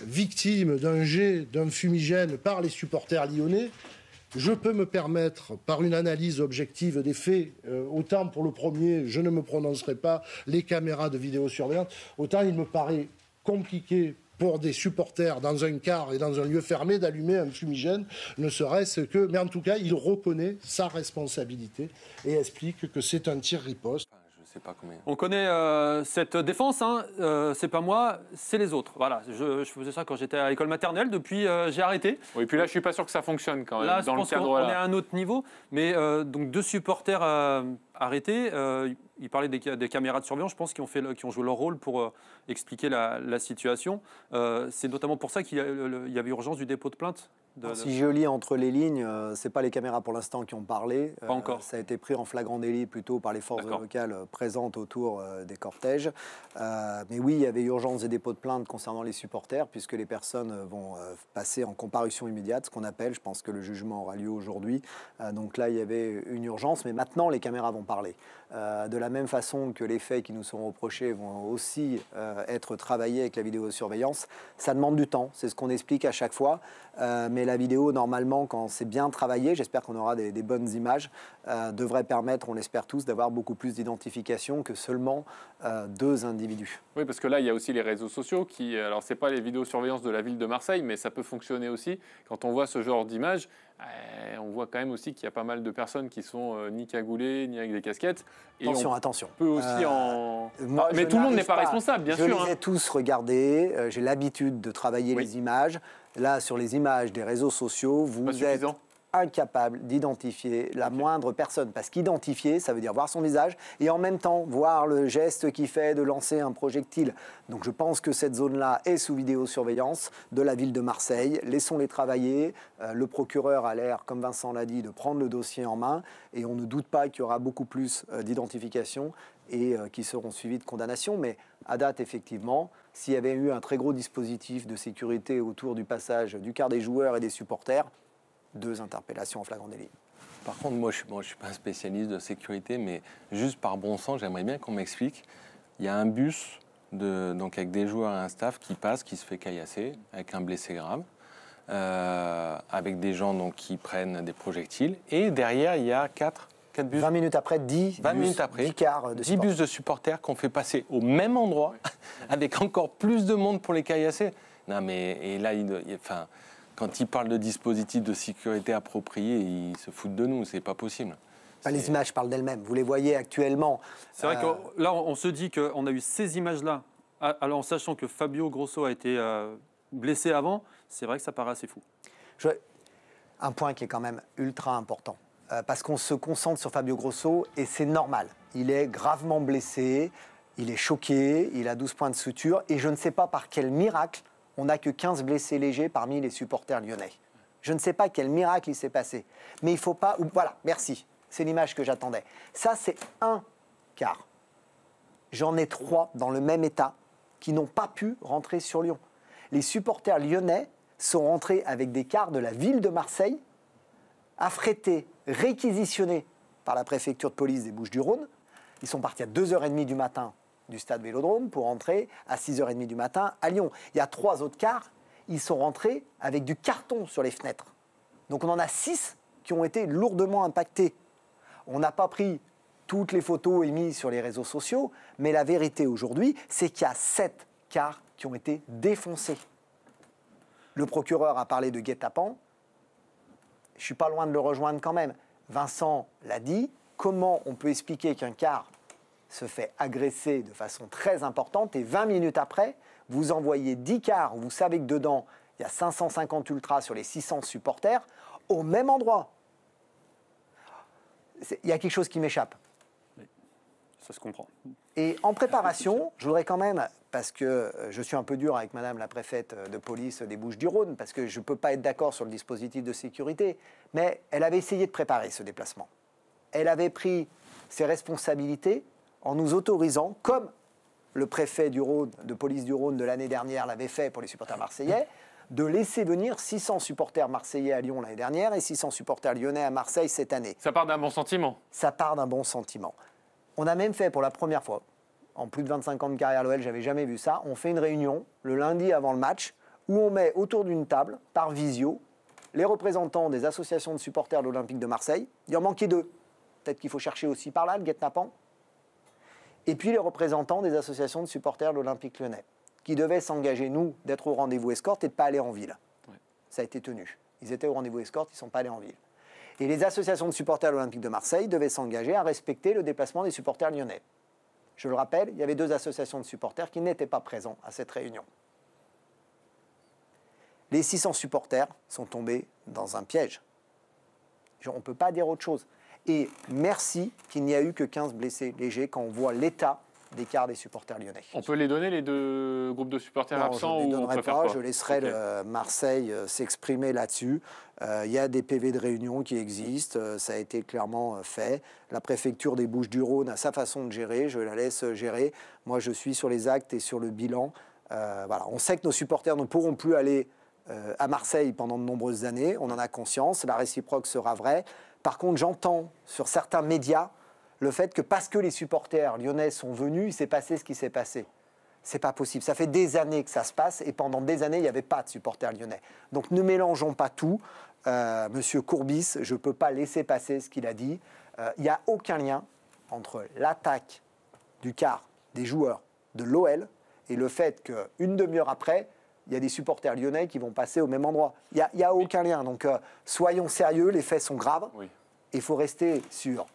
victime d'un jet, d'un fumigène par les supporters lyonnais, je peux me permettre, par une analyse objective des faits, euh, autant pour le premier, je ne me prononcerai pas, les caméras de vidéosurveillance, autant il me paraît compliqué pour des supporters dans un car et dans un lieu fermé d'allumer un fumigène, ne serait-ce que... Mais en tout cas, il reconnaît sa responsabilité et explique que c'est un tir riposte. On connaît euh, cette défense, hein. euh, c'est pas moi, c'est les autres. Voilà, je, faisais ça quand j'étais à l'école maternelle, depuis euh, j'ai arrêté. et puis là, je suis pas sûr que ça fonctionne quand même. Là, dans le cadre, est à un autre niveau, mais donc deux supporters arrêtés. ils parlaient des, caméras de surveillance, je pense, qui ont, fait, qui ont joué leur rôle pour expliquer la, situation. c'est notamment pour ça qu'il y, avait urgence du dépôt de plainte si je lis entre les lignes, ce euh, c'est pas les caméras pour l'instant qui ont parlé. Pas euh, encore. ça a été pris en flagrant délit plutôt par les forces locales euh, présentes autour des cortèges. mais oui, il y avait urgence des dépôts de plainte concernant les supporters, puisque les personnes vont passer en comparution immédiate, ce qu'on appelle. Je pense que le jugement aura lieu aujourd'hui. donc là, il y avait une urgence, mais maintenant les caméras vont parler. de la même façon que les faits qui nous sont reprochés vont aussi être travaillés avec la vidéosurveillance, ça demande du temps. C'est ce qu'on explique à chaque fois. mais et la vidéo, normalement, quand c'est bien travaillé, j'espère qu'on aura des, bonnes images, euh, devrait permettre, on l'espère tous, d'avoir beaucoup plus d'identification que seulement euh, deux individus. Oui, parce que là, il y a aussi les réseaux sociaux qui, euh, alors n'est pas les surveillance de la ville de Marseille, mais ça peut fonctionner aussi. Quand on voit ce genre d'images, euh, on voit quand même aussi qu'il y a pas mal de personnes qui sont euh, ni cagoulées, ni avec des casquettes. Et attention, on attention. Peut aussi euh, en. mais tout le monde n'est pas, responsable, bien sûr. Je les hein. ai tous regardés. j'ai l'habitude de travailler les images. Là, sur les images des réseaux sociaux, vous êtes incapable d'identifier la moindre personne. Parce qu'identifier, ça veut dire voir son visage et en même temps voir le geste qu'il fait de lancer un projectile. Donc je pense que cette zone-là est sous vidéosurveillance de la ville de Marseille. Laissons-les travailler. Euh, le procureur a l'air, comme Vincent l'a dit, de prendre le dossier en main. Et on ne doute pas qu'il y aura beaucoup plus euh, d'identification et euh, qui seront suivis de condamnations. Mais à date, effectivement, s'il y avait eu un très gros dispositif de sécurité autour du passage du quart des joueurs et des supporters, deux interpellations en flagrant délit. Par contre, moi, je ne suis pas un spécialiste de sécurité, mais juste par bon sens, j'aimerais bien qu'on m'explique. Il y a un bus de, donc avec des joueurs et un staff qui passe, qui se fait caillasser, avec un blessé grave, euh, avec des gens donc, qui prennent des projectiles. Et derrière, il y a quatre, bus. 20 minutes après, 10, 20 bus, minutes après, de bus de supporters qu'on fait passer au même endroit, [LAUGHS] avec encore plus de monde pour les caillasser. Non, mais et là, il, enfin. Quand ils parlent de dispositifs de sécurité appropriés, ils se foutent de nous, c'est pas possible. les images parlent d'elles-mêmes, vous les voyez actuellement. C'est vrai euh, que là, on se dit qu'on a eu ces images-là, ah, alors en sachant que Fabio Grosso a été euh, blessé avant, c'est vrai que ça paraît assez fou. Un point qui est quand même ultra important, euh, parce qu'on se concentre sur Fabio Grosso et c'est normal. Il est gravement blessé, il est choqué, il a 12 points de suture et je ne sais pas par quel miracle on n'a que 15 blessés légers parmi les supporters lyonnais. Je ne sais pas quel miracle il s'est passé, mais il ne faut pas... Voilà, merci, c'est l'image que j'attendais. Ça, c'est un car. J'en ai trois dans le même état qui n'ont pas pu rentrer sur Lyon. Les supporters lyonnais sont rentrés avec des cars de la ville de Marseille, affrétés, réquisitionnés par la préfecture de police des Bouches-du-Rhône. Ils sont partis à 2h30 du matin du stade Vélodrome pour entrer à 6h30 du matin à Lyon. Il y a trois autres cars, ils sont rentrés avec du carton sur les fenêtres. Donc on en a six qui ont été lourdement impactés. On n'a pas pris toutes les photos émises sur les réseaux sociaux, mais la vérité aujourd'hui, c'est qu'il y a sept cars qui ont été défoncés. Le procureur a parlé de guet-apens. Je suis pas loin de le rejoindre quand même. Vincent l'a dit. Comment on peut expliquer qu'un car se fait agresser de façon très importante et 20 minutes après, vous envoyez 10 cars, vous savez que dedans, il y a 550 ultras sur les 600 supporters, au même endroit. Il y a quelque chose qui m'échappe. Ça se comprend. Et en préparation, je voudrais quand même, parce que euh, je suis un peu dur avec Madame la préfète euh, de police des Bouches-du-Rhône, parce que je ne peux pas être d'accord sur le dispositif de sécurité, mais elle avait essayé de préparer ce déplacement. Elle avait pris ses responsabilités en nous autorisant, comme le préfet du Rhône, de police du Rhône de l'année dernière l'avait fait pour les supporters marseillais, de laisser venir 600 supporters marseillais à Lyon l'année dernière et 600 supporters lyonnais à Marseille cette année. Ça part d'un bon sentiment Ça part d'un bon sentiment. On a même fait pour la première fois, en plus de 25 ans de carrière à l'OL, j'avais jamais vu ça, on fait une réunion le lundi avant le match où on met autour d'une table, par visio, les représentants des associations de supporters de l'Olympique de Marseille. Il en manquait deux. Peut-être qu'il faut chercher aussi par là le guet-apens et puis les représentants des associations de supporters de l'Olympique lyonnais, qui devaient s'engager, nous, d'être au rendez-vous escorte et de ne pas aller en ville. Ça a été tenu. Ils étaient au rendez-vous escorte, ils ne sont pas allés en ville. Et les associations de supporters de l'Olympique de Marseille devaient s'engager à respecter le déplacement des supporters lyonnais. Je le rappelle, il y avait deux associations de supporters qui n'étaient pas présents à cette réunion. Les 600 supporters sont tombés dans un piège. On ne peut pas dire autre chose. Et merci qu'il n'y a eu que 15 blessés légers quand on voit l'état des d'écart des supporters lyonnais. On peut les donner, les deux groupes de supporters non, absents Je ne les donnerai pas, je laisserai le euh, Marseille euh, s'exprimer là-dessus. Euh, il y a des PV de réunion qui existent, ça a été clairement fait. La préfecture des Bouches-du-Rhône a sa façon de gérer, je la laisse gérer. Moi, je suis sur les actes et sur le bilan. voilà. On sait que nos supporters ne pourront plus aller à Marseille pendant de nombreuses années, on en a conscience, la réciproque sera vraie. Par contre, j'entends sur certains médias le fait que parce que les supporters lyonnais sont venus, il s'est passé ce qui s'est passé. C'est pas possible. Ça fait des années que ça se passe et pendant des années, il n'y avait pas de supporters lyonnais. Donc ne mélangeons pas tout. Euh, Monsieur Courbis, je ne peux pas laisser passer ce qu'il a dit. Euh, il n'y a aucun lien entre l'attaque du quart des joueurs de l'OL et le fait qu'une demi-heure après, il y a des supporters lyonnais qui vont passer au même endroit. Il n'y a, aucun lien. Donc euh, soyons sérieux, les faits sont graves. Il faut rester sur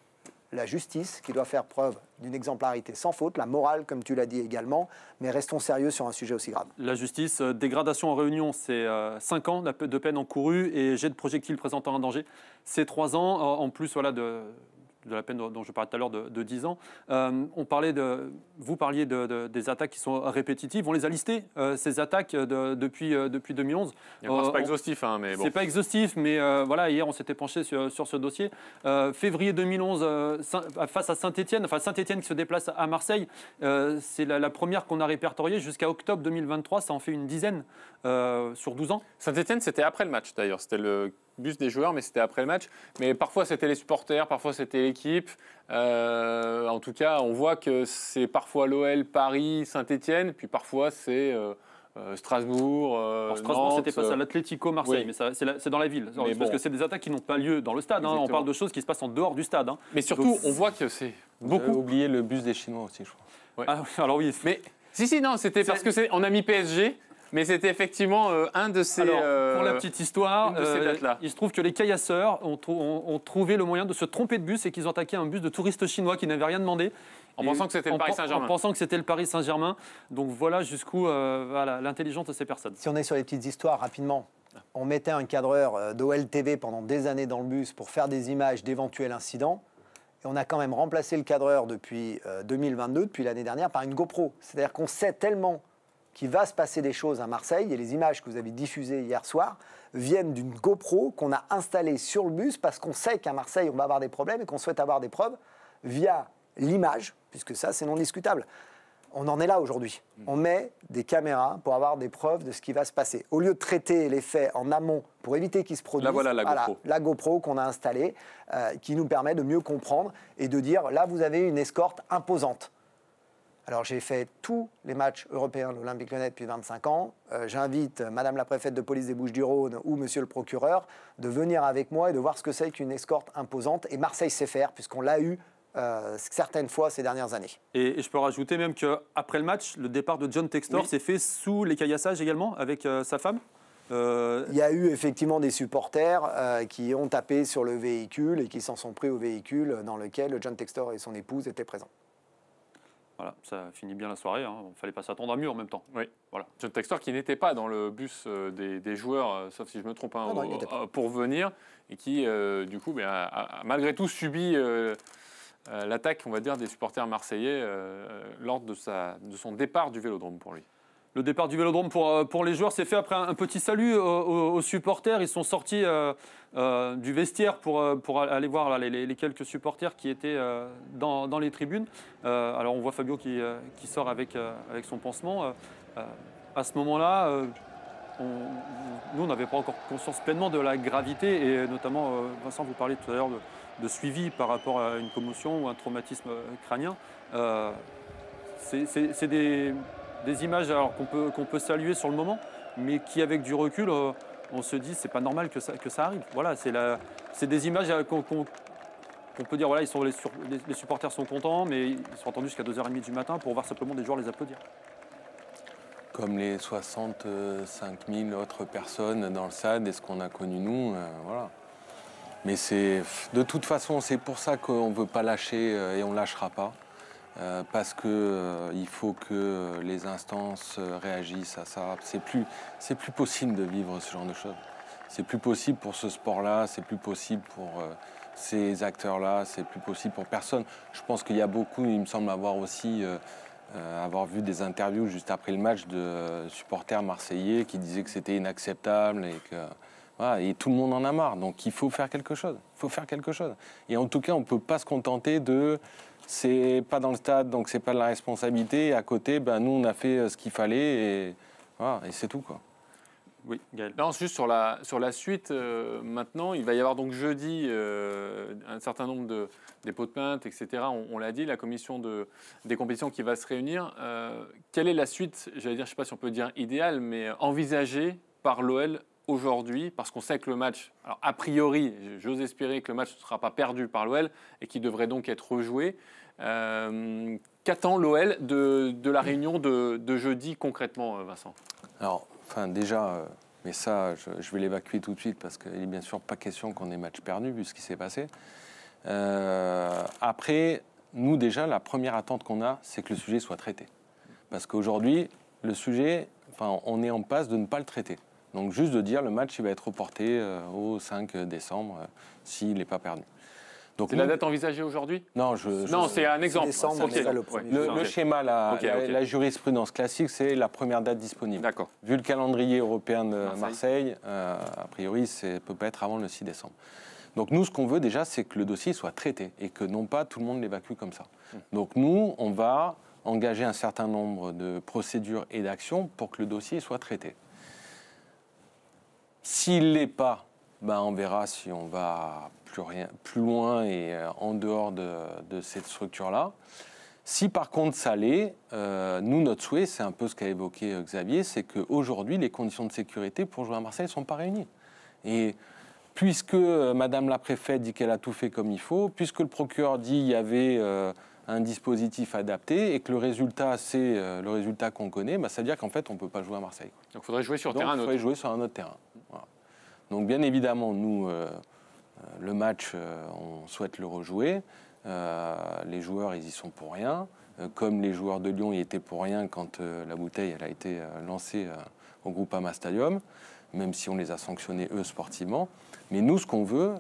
la justice qui doit faire preuve d'une exemplarité sans faute, la morale, comme tu l'as dit également, mais restons sérieux sur un sujet aussi grave. La justice, euh, dégradation en réunion, c'est 5 euh, ans de peine encourue et jet de projectiles présentant un danger, c'est 3 ans. En plus, voilà, de, de la peine dont je parlais tout à l'heure de, 10 ans. Euh, on parlait de, vous parliez des attaques qui sont répétitives. On les a listées, euh, ces attaques euh, depuis, depuis 2011. c'est pas exhaustif, hein, mais C'est pas exhaustif, mais voilà, hier on s'était penché sur, ce dossier. février 2011, face à Saint-Etienne, enfin Saint-Etienne qui se déplace à Marseille, c'est la, première qu'on a répertoriée jusqu'à octobre 2023, ça en fait une dizaine sur 12 ans. Saint-Etienne, c'était après le match d'ailleurs, c'était le bus des joueurs, mais c'était après le match. Mais parfois c'était les supporters, parfois c'était l'équipe. Euh, en tout cas, on voit que c'est parfois l'OL, Paris, Saint-Etienne, puis parfois c'est... Euh, euh, Strasbourg. Alors, Strasbourg, c'était face à l'Atlético Marseille, mais c'est dans la ville. parce que c'est des attaques qui n'ont pas lieu dans le stade. Hein. on parle de choses qui se passent en dehors du stade. Hein. Mais surtout, on voit que c'est beaucoup. oublié le bus des Chinois aussi, je crois. Ah, [LAUGHS] alors oui. Mais si, si, non, c'était parce que on a mis PSG. Mais c'était effectivement euh, un de ces. Alors, euh, pour la petite histoire, euh, il se trouve que les caillasseurs ont, trouvé le moyen de se tromper de bus et qu'ils ont attaqué un bus de touristes chinois qui n'avaient rien demandé. En pensant que c'était le Paris Saint-Germain. En pensant que c'était le Paris Saint-Germain. Donc voilà jusqu'où voilà l'intelligence de ces personnes. Si on est sur les petites histoires, rapidement, on mettait un cadreur d'OLTV pendant des années dans le bus pour faire des images d'éventuels incidents. Et on a quand même remplacé le cadreur depuis 2022, depuis l'année dernière, par une GoPro. C'est-à-dire qu'on sait tellement qu'il va se passer des choses à Marseille. Et les images que vous avez diffusées hier soir viennent d'une GoPro qu'on a installée sur le bus parce qu'on sait qu'à Marseille, on va avoir des problèmes et qu'on souhaite avoir des preuves via l'image, puisque ça, c'est non discutable. On en est là aujourd'hui. Mm. On met des caméras pour avoir des preuves de ce qui va se passer. Au lieu de traiter les faits en amont pour éviter qu'ils se produisent, voilà la GoPro, qu'on a installée, euh, qui nous permet de mieux comprendre et de dire là, vous avez une escorte imposante. Alors j'ai fait tous les matchs européens de l'Olympique lyonnais depuis 25 ans. Euh, j'invite euh, Madame la préfète de police des Bouches-du-Rhône ou Monsieur le procureur de venir avec moi et de voir ce que c'est qu'une escorte imposante. Et Marseille sait faire, puisqu'on l'a eu euh, certaines fois ces dernières années. Et, je peux rajouter même qu'après le match, le départ de John Textor s'est fait sous les caillassages également avec sa femme Il y a eu effectivement des supporters qui ont tapé sur le véhicule et qui s'en sont pris au véhicule dans lequel John Textor et son épouse étaient présents. Voilà, ça finit bien la soirée. Hein. Il ne fallait pas s'attendre à mieux en même temps. Oui. Voilà. John Textor qui n'était pas dans le bus euh, des, joueurs, euh, sauf si je me trompe, un hein, euh, pour venir et qui, du coup, ben, a, malgré tout subi l'attaque, on va dire, des supporters marseillais lors de, de son départ du Vélodrome pour lui le départ du Vélodrome pour, euh, pour les joueurs s'est fait après un, petit salut euh, aux, supporters. Ils sont sortis euh, du vestiaire pour, pour aller voir les, quelques supporters qui étaient dans, les tribunes. alors on voit Fabio qui, sort avec, avec son pansement. à ce moment-là, nous, on n'avait pas encore conscience pleinement de la gravité et notamment, Vincent, vous parlez tout à l'heure de, de, suivi par rapport à une commotion ou un traumatisme crânien. c'est des des images qu'on peut, qu'on peut saluer sur le moment, mais qui, avec du recul, euh, on se dit c'est pas normal que ça, arrive. Voilà, c'est des images euh, qu'on peut dire, voilà, ils sont, les, supporters sont contents, mais ils sont attendus jusqu'à 2h30 du matin pour voir simplement des joueurs les applaudir. Comme les 65 000 autres personnes dans le SAD et ce qu'on a connu nous, euh, voilà. Mais c'est de toute façon, c'est pour ça qu'on ne veut pas lâcher et on ne lâchera pas. Euh, parce que euh, il faut que les instances euh, réagissent à ça. C'est plus, plus possible de vivre ce genre de choses. C'est plus possible pour ce sport-là, c'est plus possible pour ces acteurs-là, c'est plus possible pour personne. Je pense qu'il y a beaucoup, il me semble avoir aussi avoir vu des interviews juste après le match de supporters marseillais qui disaient que c'était inacceptable et que et tout le monde en a marre. Donc il faut faire quelque chose. Il faut faire quelque chose. Et en tout cas, on ne peut pas se contenter de c'est pas dans le stade, donc c'est pas de la responsabilité. à côté, ben, nous, on a fait euh, ce qu'il fallait et, voilà, et c'est tout. Quoi. Oui, Gaël. juste sur la, sur la suite, euh, maintenant, il va y avoir donc jeudi euh, un certain nombre de pots de plaintes, etc. On, l'a dit, la commission de, des compétitions qui va se réunir. quelle est la suite, j'allais dire, je ne sais pas si on peut dire idéale, mais envisagée par l'OL aujourd'hui parce qu'on sait que le match, alors a priori, j'ose espérer que le match ne sera pas perdu par l'OL et qui devrait donc être rejoué. Euh, qu'attend l'OL de, la réunion de, jeudi concrètement, euh, Vincent Alors, enfin déjà, euh, mais ça, je, vais l'évacuer tout de suite parce qu'il n'est bien sûr pas question qu'on ait match perdu vu ce qui s'est passé. après, nous déjà, la première attente qu'on a, c'est que le sujet soit traité. Parce qu'aujourd'hui, le sujet, enfin, on est en passe de ne pas le traiter. Donc juste de dire le match il va être reporté euh, au 5 décembre euh, s'il n'est pas perdu. C'est la date envisagée aujourd'hui Non, je, c'est un exemple. le, schéma, la, jurisprudence classique, c'est la première date disponible. D'accord. Vu le calendrier européen de Marseille, euh, a priori, ça peut pas être avant le 6 décembre. Donc nous, ce qu'on veut déjà, c'est que le dossier soit traité et que non pas tout le monde l'évacue comme ça. Hmm. Donc nous, on va engager un certain nombre de procédures et d'actions pour que le dossier soit traité. S'il l'est pas, ben on verra si on va plus, rien, plus loin et euh, en dehors de, cette structure-là. Si par contre ça l'est, euh, nous, notre souhait, c'est un peu ce qu'a évoqué euh, Xavier, c'est qu'aujourd'hui, les conditions de sécurité pour jouer à Marseille ne sont pas réunies. Et puisque Madame la préfète dit qu'elle a tout fait comme il faut, puisque le procureur dit qu'il y avait un dispositif adapté et que le résultat, c'est le résultat qu'on connaît, bah, ça veut dire qu'en fait, on ne peut pas jouer à Marseille. Donc il faudrait jouer sur jouer sur un autre terrain. Donc bien évidemment, nous, euh, euh, le match, euh, on souhaite le rejouer. les joueurs, ils y sont pour rien. comme les joueurs de Lyon y étaient pour rien quand la bouteille elle a été lancée au groupe Ama Stadium, même si on les a sanctionnés, eux, sportivement. Mais nous, ce qu'on veut,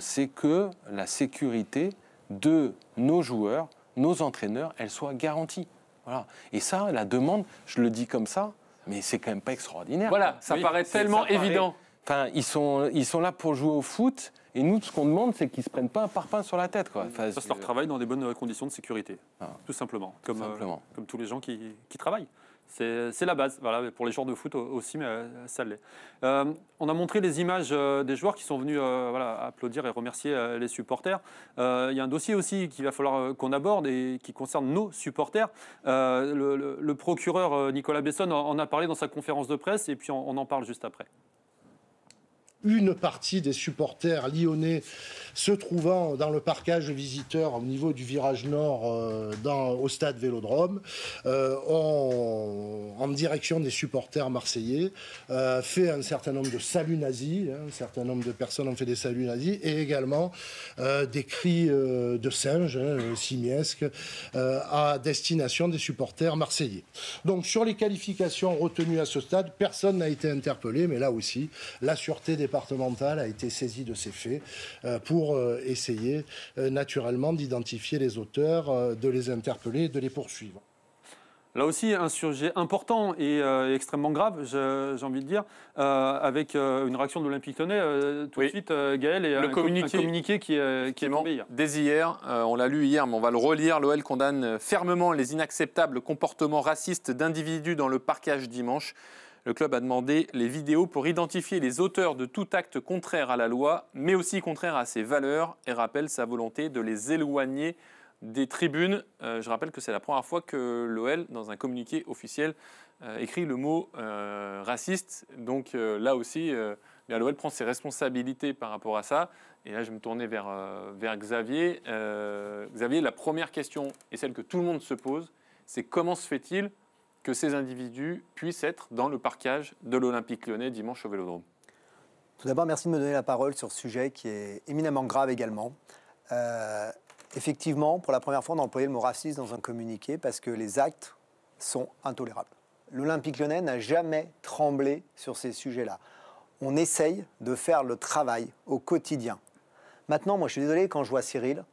c'est que la sécurité de nos joueurs, nos entraîneurs, elle soit garantie. Voilà. Et ça, la demande, je le dis comme ça, mais c'est quand même pas extraordinaire. Voilà, ça paraît tellement évident. Enfin, ils sont, là pour jouer au foot. Et nous, ce qu'on demande, c'est qu'ils se prennent pas un parpaing sur la tête. Quoi. Enfin, ils leur travail dans des bonnes euh, conditions de sécurité, ah. tout euh, simplement, comme, tous les gens qui, travaillent. C'est la base, pour les joueurs de foot aussi, mais euh, ça l'est. on a montré les images des joueurs qui sont venus applaudir et remercier les supporters. Il y a un dossier aussi qu'il va falloir qu'on aborde et qui concerne nos supporters. Le, procureur Nicolas Besson en a parlé dans sa conférence de presse et puis on en parle juste après une partie des supporters lyonnais se trouvant dans le parcage visiteur au niveau du virage nord euh, au stade Vélodrome, euh, en direction des supporters marseillais, euh, fait un certain nombre de saluts nazis, hein, un certain nombre de personnes ont fait des saluts nazis, et également des cris de singes, hein, simiesques, à destination des supporters marseillais. Donc sur les qualifications retenues à ce stade, personne n'a été interpellé, mais là aussi, la sûreté des départementale a été saisie de ces faits euh, pour euh, essayer euh, naturellement d'identifier les auteurs, de les interpeller de les poursuivre. Là aussi, un sujet important et extrêmement grave, j'ai envie de dire, avec une réaction de l'Olympique Lyonnais tout de suite, Gaël, et le un communiqué, communiqué qui, est tombé hier. Dès hier, on l'a lu hier, mais on va le relire, l'OL condamne fermement les inacceptables comportements racistes d'individus dans le parquage dimanche. Le club a demandé les vidéos pour identifier les auteurs de tout acte contraire à la loi, mais aussi contraire à ses valeurs, et rappelle sa volonté de les éloigner des tribunes. Euh, je rappelle que c'est la première fois que l'OL, dans un communiqué officiel, euh, écrit le mot euh, raciste. Donc là aussi, l'OL prend ses responsabilités par rapport à ça. Et là, je me tourner vers, vers Xavier. Xavier, la première question, et celle que tout le monde se pose, c'est comment se fait-il que ces individus puissent être dans le parquage de l'Olympique lyonnais dimanche au Vélodrome Tout d'abord, merci de me donner la parole sur ce sujet qui est éminemment grave également. Euh, effectivement, pour la première fois, on a employé le mot raciste dans un communiqué parce que les actes sont intolérables. L'Olympique lyonnais n'a jamais tremblé sur ces sujets-là. On essaye de faire le travail au quotidien. Maintenant, moi, je suis désolé quand je vois Cyril,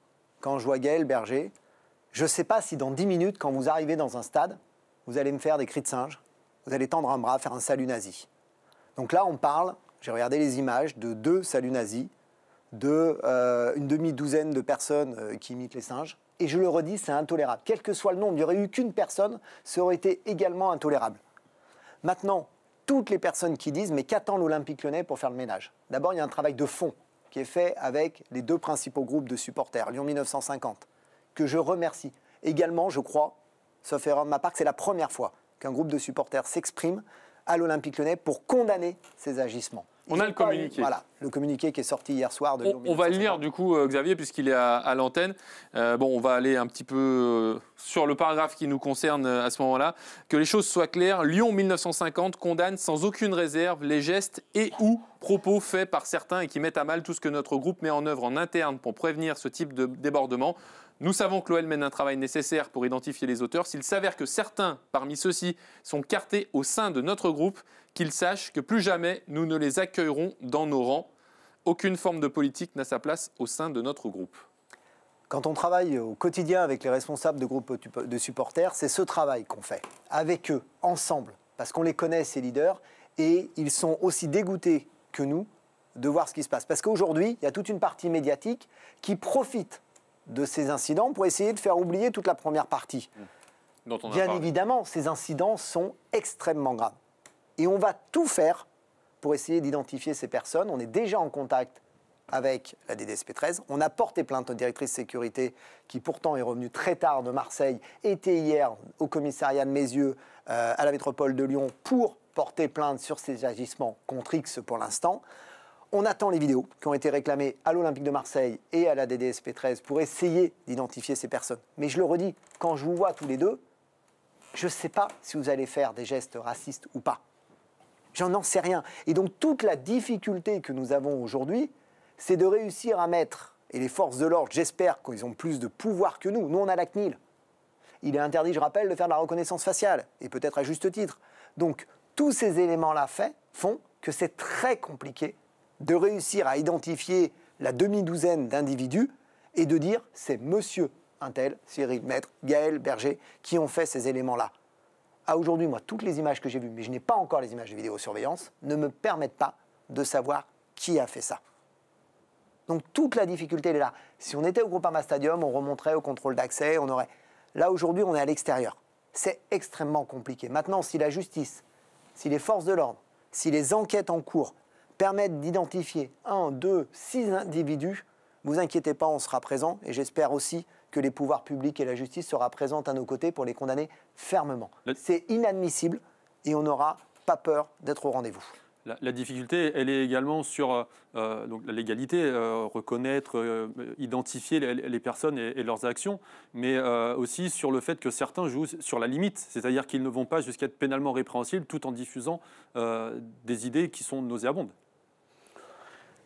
quand je vois Gaël Berger, je ne sais pas si dans 10 minutes, quand vous arrivez dans un stade, vous allez me faire des cris de singe, vous allez tendre un bras, faire un salut nazi. Donc là, on parle, j'ai regardé les images, de deux saluts nazis, de euh, une demi-douzaine de personnes euh, qui imitent les singes. Et je le redis, c'est intolérable. Quel que soit le nombre, il n'y aurait eu qu'une personne, ça aurait été également intolérable. Maintenant, toutes les personnes qui disent mais qu'attend l'Olympique lyonnais pour faire le ménage D'abord, il y a un travail de fond qui est fait avec les deux principaux groupes de supporters, Lyon 1950, que je remercie. Également, je crois, sauf erreur de ma part, c'est la première fois qu'un groupe de supporters s'exprime à l'Olympique lyonnais pour condamner ces agissements. On a le communiqué. Voilà, le communiqué qui est sorti hier soir de on, on, va le lire du coup, euh, Xavier, puisqu'il est à, l'antenne. Euh, bon, on va aller un petit peu euh, sur le paragraphe qui nous concerne à ce moment-là. Que les choses soient claires, Lyon 1950 condamne sans aucune réserve les gestes et ou propos faits par certains et qui mettent à mal tout ce que notre groupe met en œuvre en interne pour prévenir ce type de débordement. Nous savons que l'OL mène un travail nécessaire pour identifier les auteurs. S'il s'avère que certains parmi ceux-ci sont cartés au sein de notre groupe, qu'ils sachent que plus jamais nous ne les accueillerons dans nos rangs. Aucune forme de politique n'a sa place au sein de notre groupe. Quand on travaille au quotidien avec les responsables de groupes de supporters, c'est ce travail qu'on fait, avec eux, ensemble, parce qu'on les connaît, ces leaders, et ils sont aussi dégoûtés que nous de voir ce qui se passe. Parce qu'aujourd'hui, il y a toute une partie médiatique qui profite de ces incidents pour essayer de faire oublier toute la première partie. Mmh. Bien évidemment, ces incidents sont extrêmement graves. Et on va tout faire pour essayer d'identifier ces personnes. On est déjà en contact avec la DDSP13. On a porté plainte aux directrice sécurité qui pourtant est revenue très tard de Marseille, était hier au commissariat de Mézieux euh, à la métropole de Lyon pour porter plainte sur ces agissements contre X pour l'instant. On attend les vidéos qui ont été réclamées à l'Olympique de Marseille et à la DDSP 13 pour essayer d'identifier ces personnes. Mais je le redis, quand je vous vois tous les deux, je ne sais pas si vous allez faire des gestes racistes ou pas. J'en n'en sais rien. Et donc toute la difficulté que nous avons aujourd'hui, c'est de réussir à mettre, et les forces de l'ordre, j'espère qu'ils ont plus de pouvoir que nous, nous on a la CNIL. Il est interdit, je rappelle, de faire de la reconnaissance faciale, et peut-être à juste titre. Donc tous ces éléments-là font que c'est très compliqué de réussir à identifier la demi-douzaine d'individus et de dire c'est monsieur un tel, Cyril Maître, Gaël Berger, qui ont fait ces éléments-là. aujourd'hui, moi, toutes les images que j'ai vues, mais je n'ai pas encore les images de vidéosurveillance, ne me permettent pas de savoir qui a fait ça. Donc toute la difficulté, est là. Si on était au Groupama Stadium, on remonterait au contrôle d'accès, on aurait... Là, aujourd'hui, on est à l'extérieur. C'est extrêmement compliqué. Maintenant, si la justice, si les forces de l'ordre, si les enquêtes en cours permettre d'identifier un, deux, six individus, vous inquiétez pas, on sera présent et j'espère aussi que les pouvoirs publics et la justice sera présente à nos côtés pour les condamner fermement. C'est inadmissible et on n'aura pas peur d'être au rendez-vous. La, difficulté, elle est également sur euh, euh, donc la légalité, euh, reconnaître, identifier les, personnes et, et, leurs actions, mais aussi sur le fait que certains jouent sur la limite, c'est-à-dire qu'ils ne vont pas jusqu'à être pénalement répréhensibles tout en diffusant des idées qui sont nauséabondes.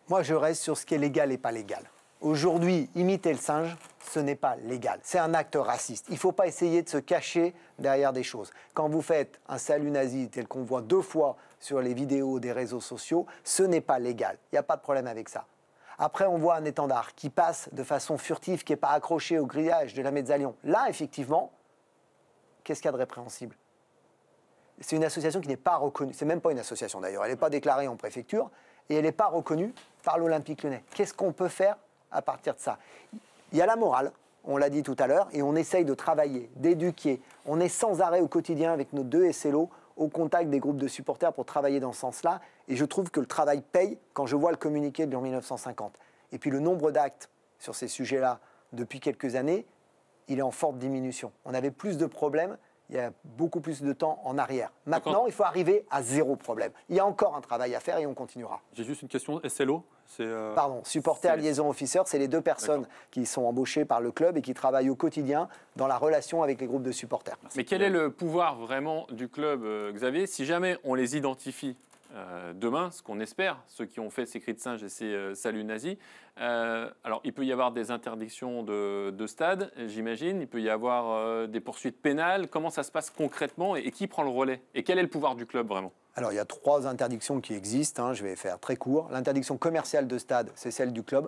Moi, je reste sur ce qui est légal et pas légal. Aujourd'hui, imiter le singe, ce n'est pas légal. C'est un acte raciste. Il ne faut pas essayer de se cacher derrière des choses. Quand vous faites un salut nazi tel qu'on voit deux fois sur les vidéos des réseaux sociaux, ce n'est pas légal. Il n'y a pas de problème avec ça. Après, on voit un étendard qui passe de façon furtive, qui n'est pas accroché au grillage de la Mezzalion. Là, effectivement, qu'est-ce qu'il y a de répréhensible C'est une association qui n'est pas reconnue. C'est même pas une association d'ailleurs. Elle n'est pas déclarée en préfecture et elle n'est pas reconnue par l'Olympique lyonnais. Qu'est-ce qu'on peut faire à partir de ça Il y a la morale, on l'a dit tout à l'heure, et on essaye de travailler, d'éduquer. On est sans arrêt au quotidien avec nos deux SLO au contact des groupes de supporters pour travailler dans ce sens-là. Et je trouve que le travail paye quand je vois le communiqué de 1950. Et puis le nombre d'actes sur ces sujets-là depuis quelques années, il est en forte diminution. On avait plus de problèmes il y a beaucoup plus de temps en arrière. Maintenant, il faut arriver à zéro problème. Il y a encore un travail à faire et on continuera. J'ai juste une question, SLO euh, Pardon, supporter à liaison officer, c'est les deux personnes qui sont embauchées par le club et qui travaillent au quotidien dans la relation avec les groupes de supporters. Mais quel est le pouvoir vraiment du club, euh, Xavier Si jamais on les identifie euh, demain, ce qu'on espère, ceux qui ont fait ces cris de singe et ces euh, saluts nazis. Euh, alors, il peut y avoir des interdictions de, stade, j'imagine, il peut y avoir des poursuites pénales. Comment ça se passe concrètement et, qui prend le relais Et quel est le pouvoir du club vraiment alors, il y a trois interdictions qui existent, hein. je vais faire très court. L'interdiction commerciale de stade, c'est celle du club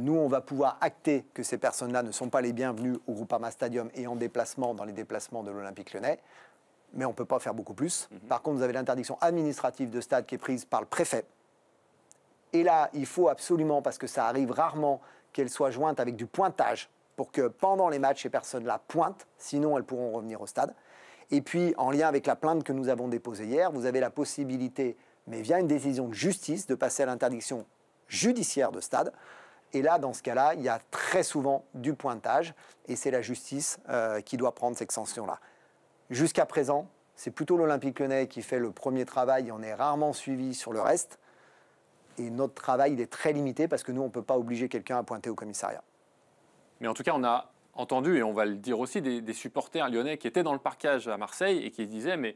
nous, on va pouvoir acter que ces personnes-là ne sont pas les bienvenues au Groupama Stadium et en déplacement dans les déplacements de l'Olympique lyonnais mais on ne peut pas faire beaucoup plus. Mhm. Par contre, vous avez l'interdiction administrative de stade qui est prise par le préfet. Et là, il faut absolument, parce que ça arrive rarement, qu'elle soit jointe avec du pointage pour que pendant les matchs, ces personnes-là pointent, sinon elles pourront revenir au stade. Et puis, en lien avec la plainte que nous avons déposée hier, vous avez la possibilité, mais via une décision de justice, de passer à l'interdiction judiciaire de stade. Et là, dans ce cas-là, il y a très souvent du pointage, et c'est la justice euh, qui doit prendre cette sanction là Jusqu'à présent, c'est plutôt l'Olympique lyonnais qui fait le premier travail on est rarement suivi sur le reste. Et notre travail, il est très limité parce que nous, on ne peut pas obliger quelqu'un à pointer au commissariat. Mais en tout cas, on a entendu, et on va le dire aussi, des, des supporters lyonnais qui étaient dans le parcage à Marseille et qui disaient, mais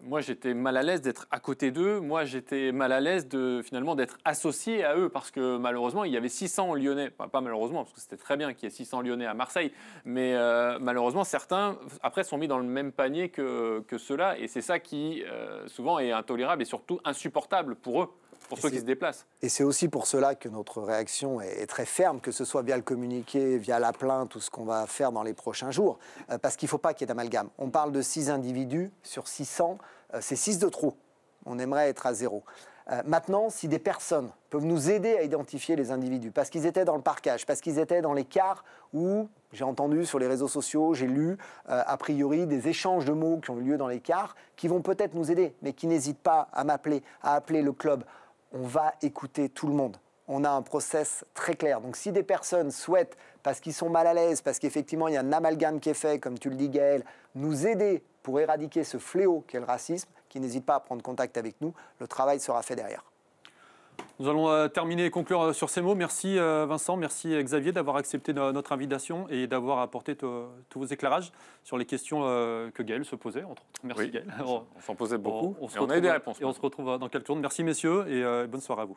moi, j'étais mal à l'aise d'être à côté d'eux. Moi, j'étais mal à l'aise de finalement d'être associé à eux parce que malheureusement, il y avait 600 Lyonnais. pas malheureusement, parce que c'était très bien qu'il y ait 600 Lyonnais à Marseille. Mais euh, malheureusement, certains après sont mis dans le même panier que, ceux-là, et c'est ça qui euh, souvent est intolérable et surtout insupportable pour eux pour ceux qui se déplacent. Et c'est aussi pour cela que notre réaction est, très ferme, que ce soit via le communiqué, via la plainte tout ce qu'on va faire dans les prochains jours, euh, parce qu'il ne faut pas qu'il y ait d'amalgame. On parle de 6 individus sur 600, euh, c'est 6 de trop. On aimerait être à zéro. Euh, maintenant, si des personnes peuvent nous aider à identifier les individus, parce qu'ils étaient dans le parcage, parce qu'ils étaient dans les cars où j'ai entendu sur les réseaux sociaux, j'ai lu a priori des échanges de mots qui ont eu lieu dans les cars, qui vont peut-être nous aider, mais qui n'hésitent pas à m'appeler, à appeler le club, on va écouter tout le monde. On a un process très clair. Donc si des personnes souhaitent, parce qu'ils sont mal à l'aise, parce qu'effectivement il y a un amalgame qui est fait, comme tu le dis Gaël, nous aider pour éradiquer ce fléau qu'est le racisme, qui n'hésite pas à prendre contact avec nous, le travail sera fait derrière. Nous allons euh, terminer et conclure euh, sur ces mots. Merci euh, Vincent, merci Xavier d'avoir accepté notre invitation et d'avoir apporté tous vos éclairages sur les questions que Gaël se posait, entre Merci oui, Gaël. On, s'en posait beaucoup on, a eu des réponses. Et on se retrouve dans quelques jours. Merci messieurs et bonne soirée à vous.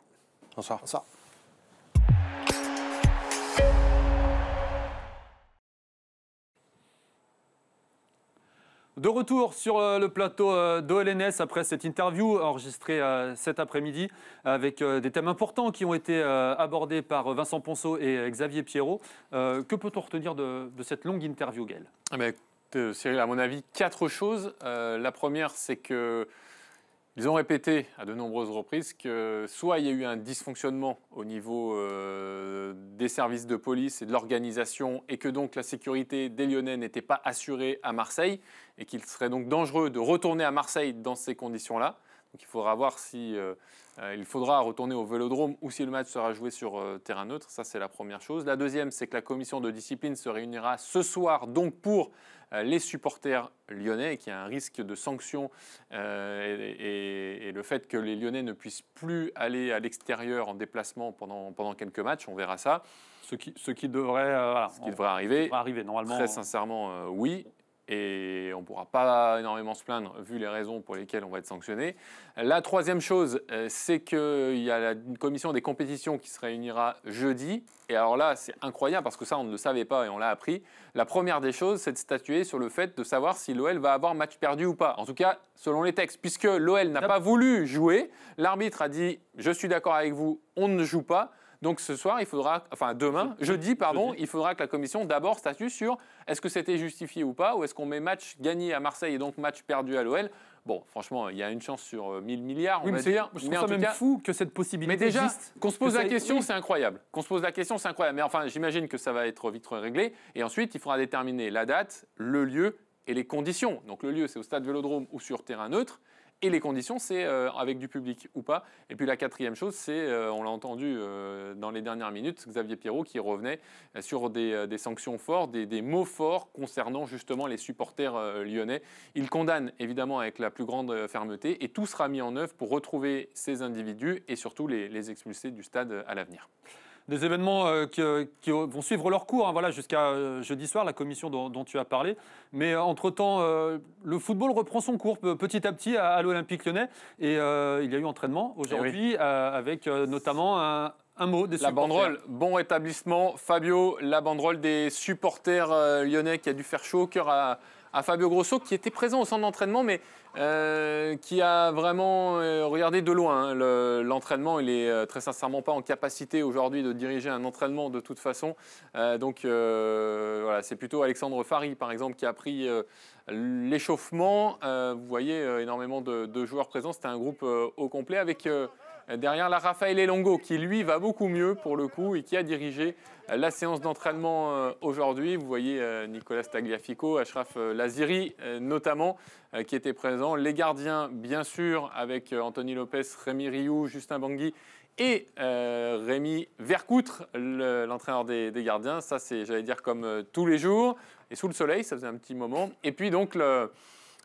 Bonsoir. Bonsoir. De retour sur euh, le plateau euh, d'OLNS après cette interview enregistrée euh, cet après-midi avec des thèmes importants qui ont été abordés par Vincent Ponceau et Xavier Pierrot. Que peut-on retenir de, cette longue interview, Gaël eh ben, Cyril, à mon avis, quatre choses. la première, c'est que ils ont répété à de nombreuses reprises que soit il y a eu un dysfonctionnement au niveau euh, des services de police et de l'organisation et que donc la sécurité des Lyonnais n'était pas assurée à Marseille et qu'il serait donc dangereux de retourner à Marseille dans ces conditions-là. Donc il faudra voir si euh, euh, il faudra retourner au Vélodrome ou si le match sera joué sur terrain neutre. Ça c'est la première chose. La deuxième, c'est que la commission de discipline se réunira ce soir donc pour euh, les supporters lyonnais qui a un risque de sanction euh, et, le fait que les Lyonnais ne puissent plus aller à l'extérieur en déplacement pendant, pendant quelques matchs, on verra ça. Ce qui, ce qui devrait, euh, devrait arriver, arriver normalement, très sincèrement, oui et on ne pourra pas énormément se plaindre vu les raisons pour lesquelles on va être sanctionné. La troisième chose, euh, c'est qu'il y a une commission des compétitions qui se réunira jeudi. Et alors là, c'est incroyable parce que ça, on ne le savait pas et on l'a appris. La première des choses, c'est de statuer sur le fait de savoir si l'OL va avoir match perdu ou pas. En tout cas, selon les textes, puisque l'OL n'a pas voulu jouer, l'arbitre a dit, je suis d'accord avec vous, on ne joue pas. Donc ce soir, il faudra, enfin demain, jeudi, pardon, il faudra que la commission d'abord statue sur est-ce que c'était justifié ou pas, ou est-ce qu'on met match gagné à Marseille et donc match perdu à l'OL. Bon, franchement, il y a une chance sur 1000 euh, milliards, oui, c'est dire. Je trouve ça même fou que cette possibilité existe. Mais déjà, qu'on se pose la question, c'est incroyable. Qu'on se pose la question, c'est incroyable. Mais enfin, j'imagine que ça va être vite réglé. Et ensuite, il faudra déterminer la date, le lieu et les conditions. Donc le lieu, c'est au stade Vélodrome ou sur terrain neutre. Et les conditions, c'est euh, avec du public ou pas. Et puis la quatrième chose, c'est, euh, on l'a entendu euh, dans les dernières minutes, Xavier Pierrot qui revenait sur des, sanctions fortes, des, mots forts concernant justement les supporters lyonnais. Il condamne évidemment avec la plus grande fermeté et tout sera mis en œuvre pour retrouver ces individus et surtout les expulser du stade à l'avenir des événements euh, euh, qui, vont suivre leur cours, hein, voilà, jusqu'à euh, jeudi soir, la commission dont, tu as parlé. Mais entre-temps, le football reprend son cours petit à petit à, l'Olympique lyonnais. Et il y a eu entraînement aujourd'hui, eh avec notamment un, mot des supporters. La banderole, bon établissement. Fabio, la banderole des supporters lyonnais qui a dû faire chaud au cœur à à Fabio Grosso, qui était présent au centre d'entraînement, mais euh, qui a vraiment euh, regardé de loin hein, l'entraînement. il est euh, très sincèrement pas en capacité aujourd'hui de diriger un entraînement de toute façon. donc voilà, c'est plutôt Alexandre Fari, par exemple, qui a pris l'échauffement. vous voyez énormément de, de, joueurs présents. C'était un groupe au complet avec derrière la Raphaël Elongo qui lui va beaucoup mieux pour le coup et qui a dirigé euh, la séance d'entraînement euh, aujourd'hui. Vous voyez euh, Nicolas Tagliafico, Ashraf Laziri notamment qui étaient présents, les gardiens bien sûr avec Anthony Lopez, Rémi Rioux, Justin Bangui et Rémy Rémi Vercoutre, l'entraîneur des, gardiens. Ça, c'est, j'allais dire, comme tous les jours. Et sous le soleil, ça faisait un petit moment. Et puis, donc, le,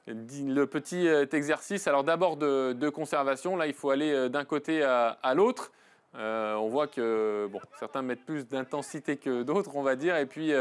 le petit euh, exercice, alors d'abord de, conservation, là il faut aller euh, d'un côté à, l'autre. Euh, on voit que certains mettent plus d'intensité que d'autres, on va dire, et puis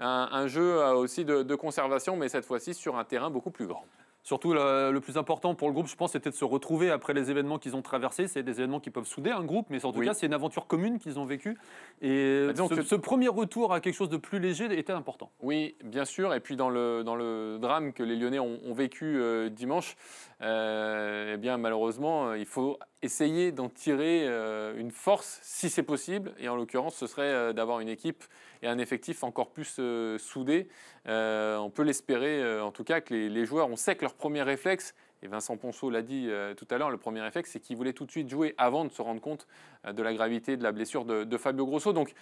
un, jeu aussi de conservation, mais cette fois-ci sur un terrain beaucoup plus grand. Surtout, le, plus important pour le groupe, je pense, c'était de se retrouver après les événements qu'ils ont traversés. C'est des événements qui peuvent souder un groupe, mais en tout cas, c'est une aventure commune qu'ils ont vécue. Et bah, ce, premier retour à quelque chose de plus léger était important. Oui, bien sûr. Et puis, dans le, dans le drame que les Lyonnais ont, vécu euh, dimanche, euh, eh bien malheureusement, euh, il faut essayer d'en tirer euh, une force si c'est possible. Et en l'occurrence, ce serait d'avoir une équipe et un effectif encore plus soudés on peut l'espérer, en tout cas, que les, joueurs, on sait que leur premier réflexe, et Vincent Ponceau l'a dit tout à l'heure, le premier réflexe, c'est qu'il voulait tout de suite jouer avant de se rendre compte de la gravité de la blessure de, de Fabio Grosso. Donc,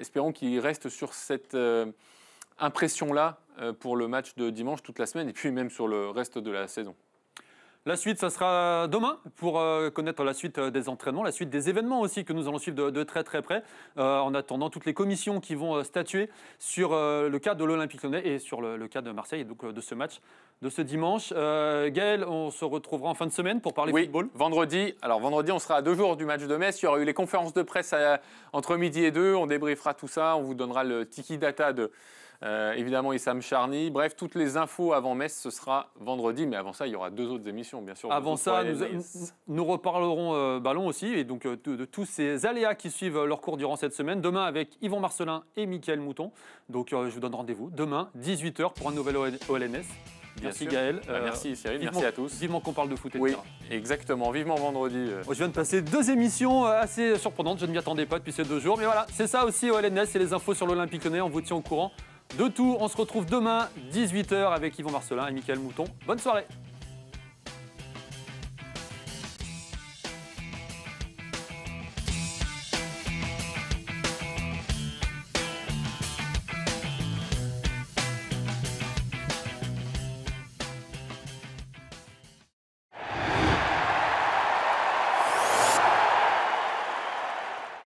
espérons qu'il reste sur cette impression-là pour le match de dimanche toute la semaine et puis même sur le reste de la saison. La suite, ça sera demain pour euh, connaître la suite euh, des entraînements, la suite des événements aussi que nous allons suivre de, très très près. Euh, en attendant, toutes les commissions qui vont statuer sur le cas de l'Olympique lyonnais et sur le, cas de Marseille et donc de ce match de ce dimanche. Gaël, on se retrouvera en fin de semaine pour parler oui, Vendredi, alors vendredi, on sera à deux jours du match de Metz. Il y aura eu les conférences de presse entre midi et deux. On débriefera tout ça. On vous donnera le tiki data de euh, évidemment, Issam Charny. Bref, toutes les infos avant Metz, ce sera vendredi. Mais avant ça, il y aura deux autres émissions, bien sûr. Avant ça, nous, reparlerons euh, ballon aussi, et donc euh, de, tous ces aléas qui suivent leur cours durant cette semaine. Demain, avec Yvon Marcelin et Mickaël Mouton. Donc, je vous donne rendez-vous demain, 18h, pour un nouvel OLNS. merci Gaël. Bah, merci Cyril, merci à tous. Vivement qu'on parle de foot, Oui, exactement, vivement vendredi. Je viens de passer deux émissions assez surprenantes, je ne m'y attendais pas depuis ces deux jours. Mais voilà, c'est ça aussi OLNS, c'est les infos sur l'Olympique Lyonnais, on vous tient au courant de tout. On se retrouve demain, 18h, avec Yvon Marcelin et Mickaël Mouton. Bonne soirée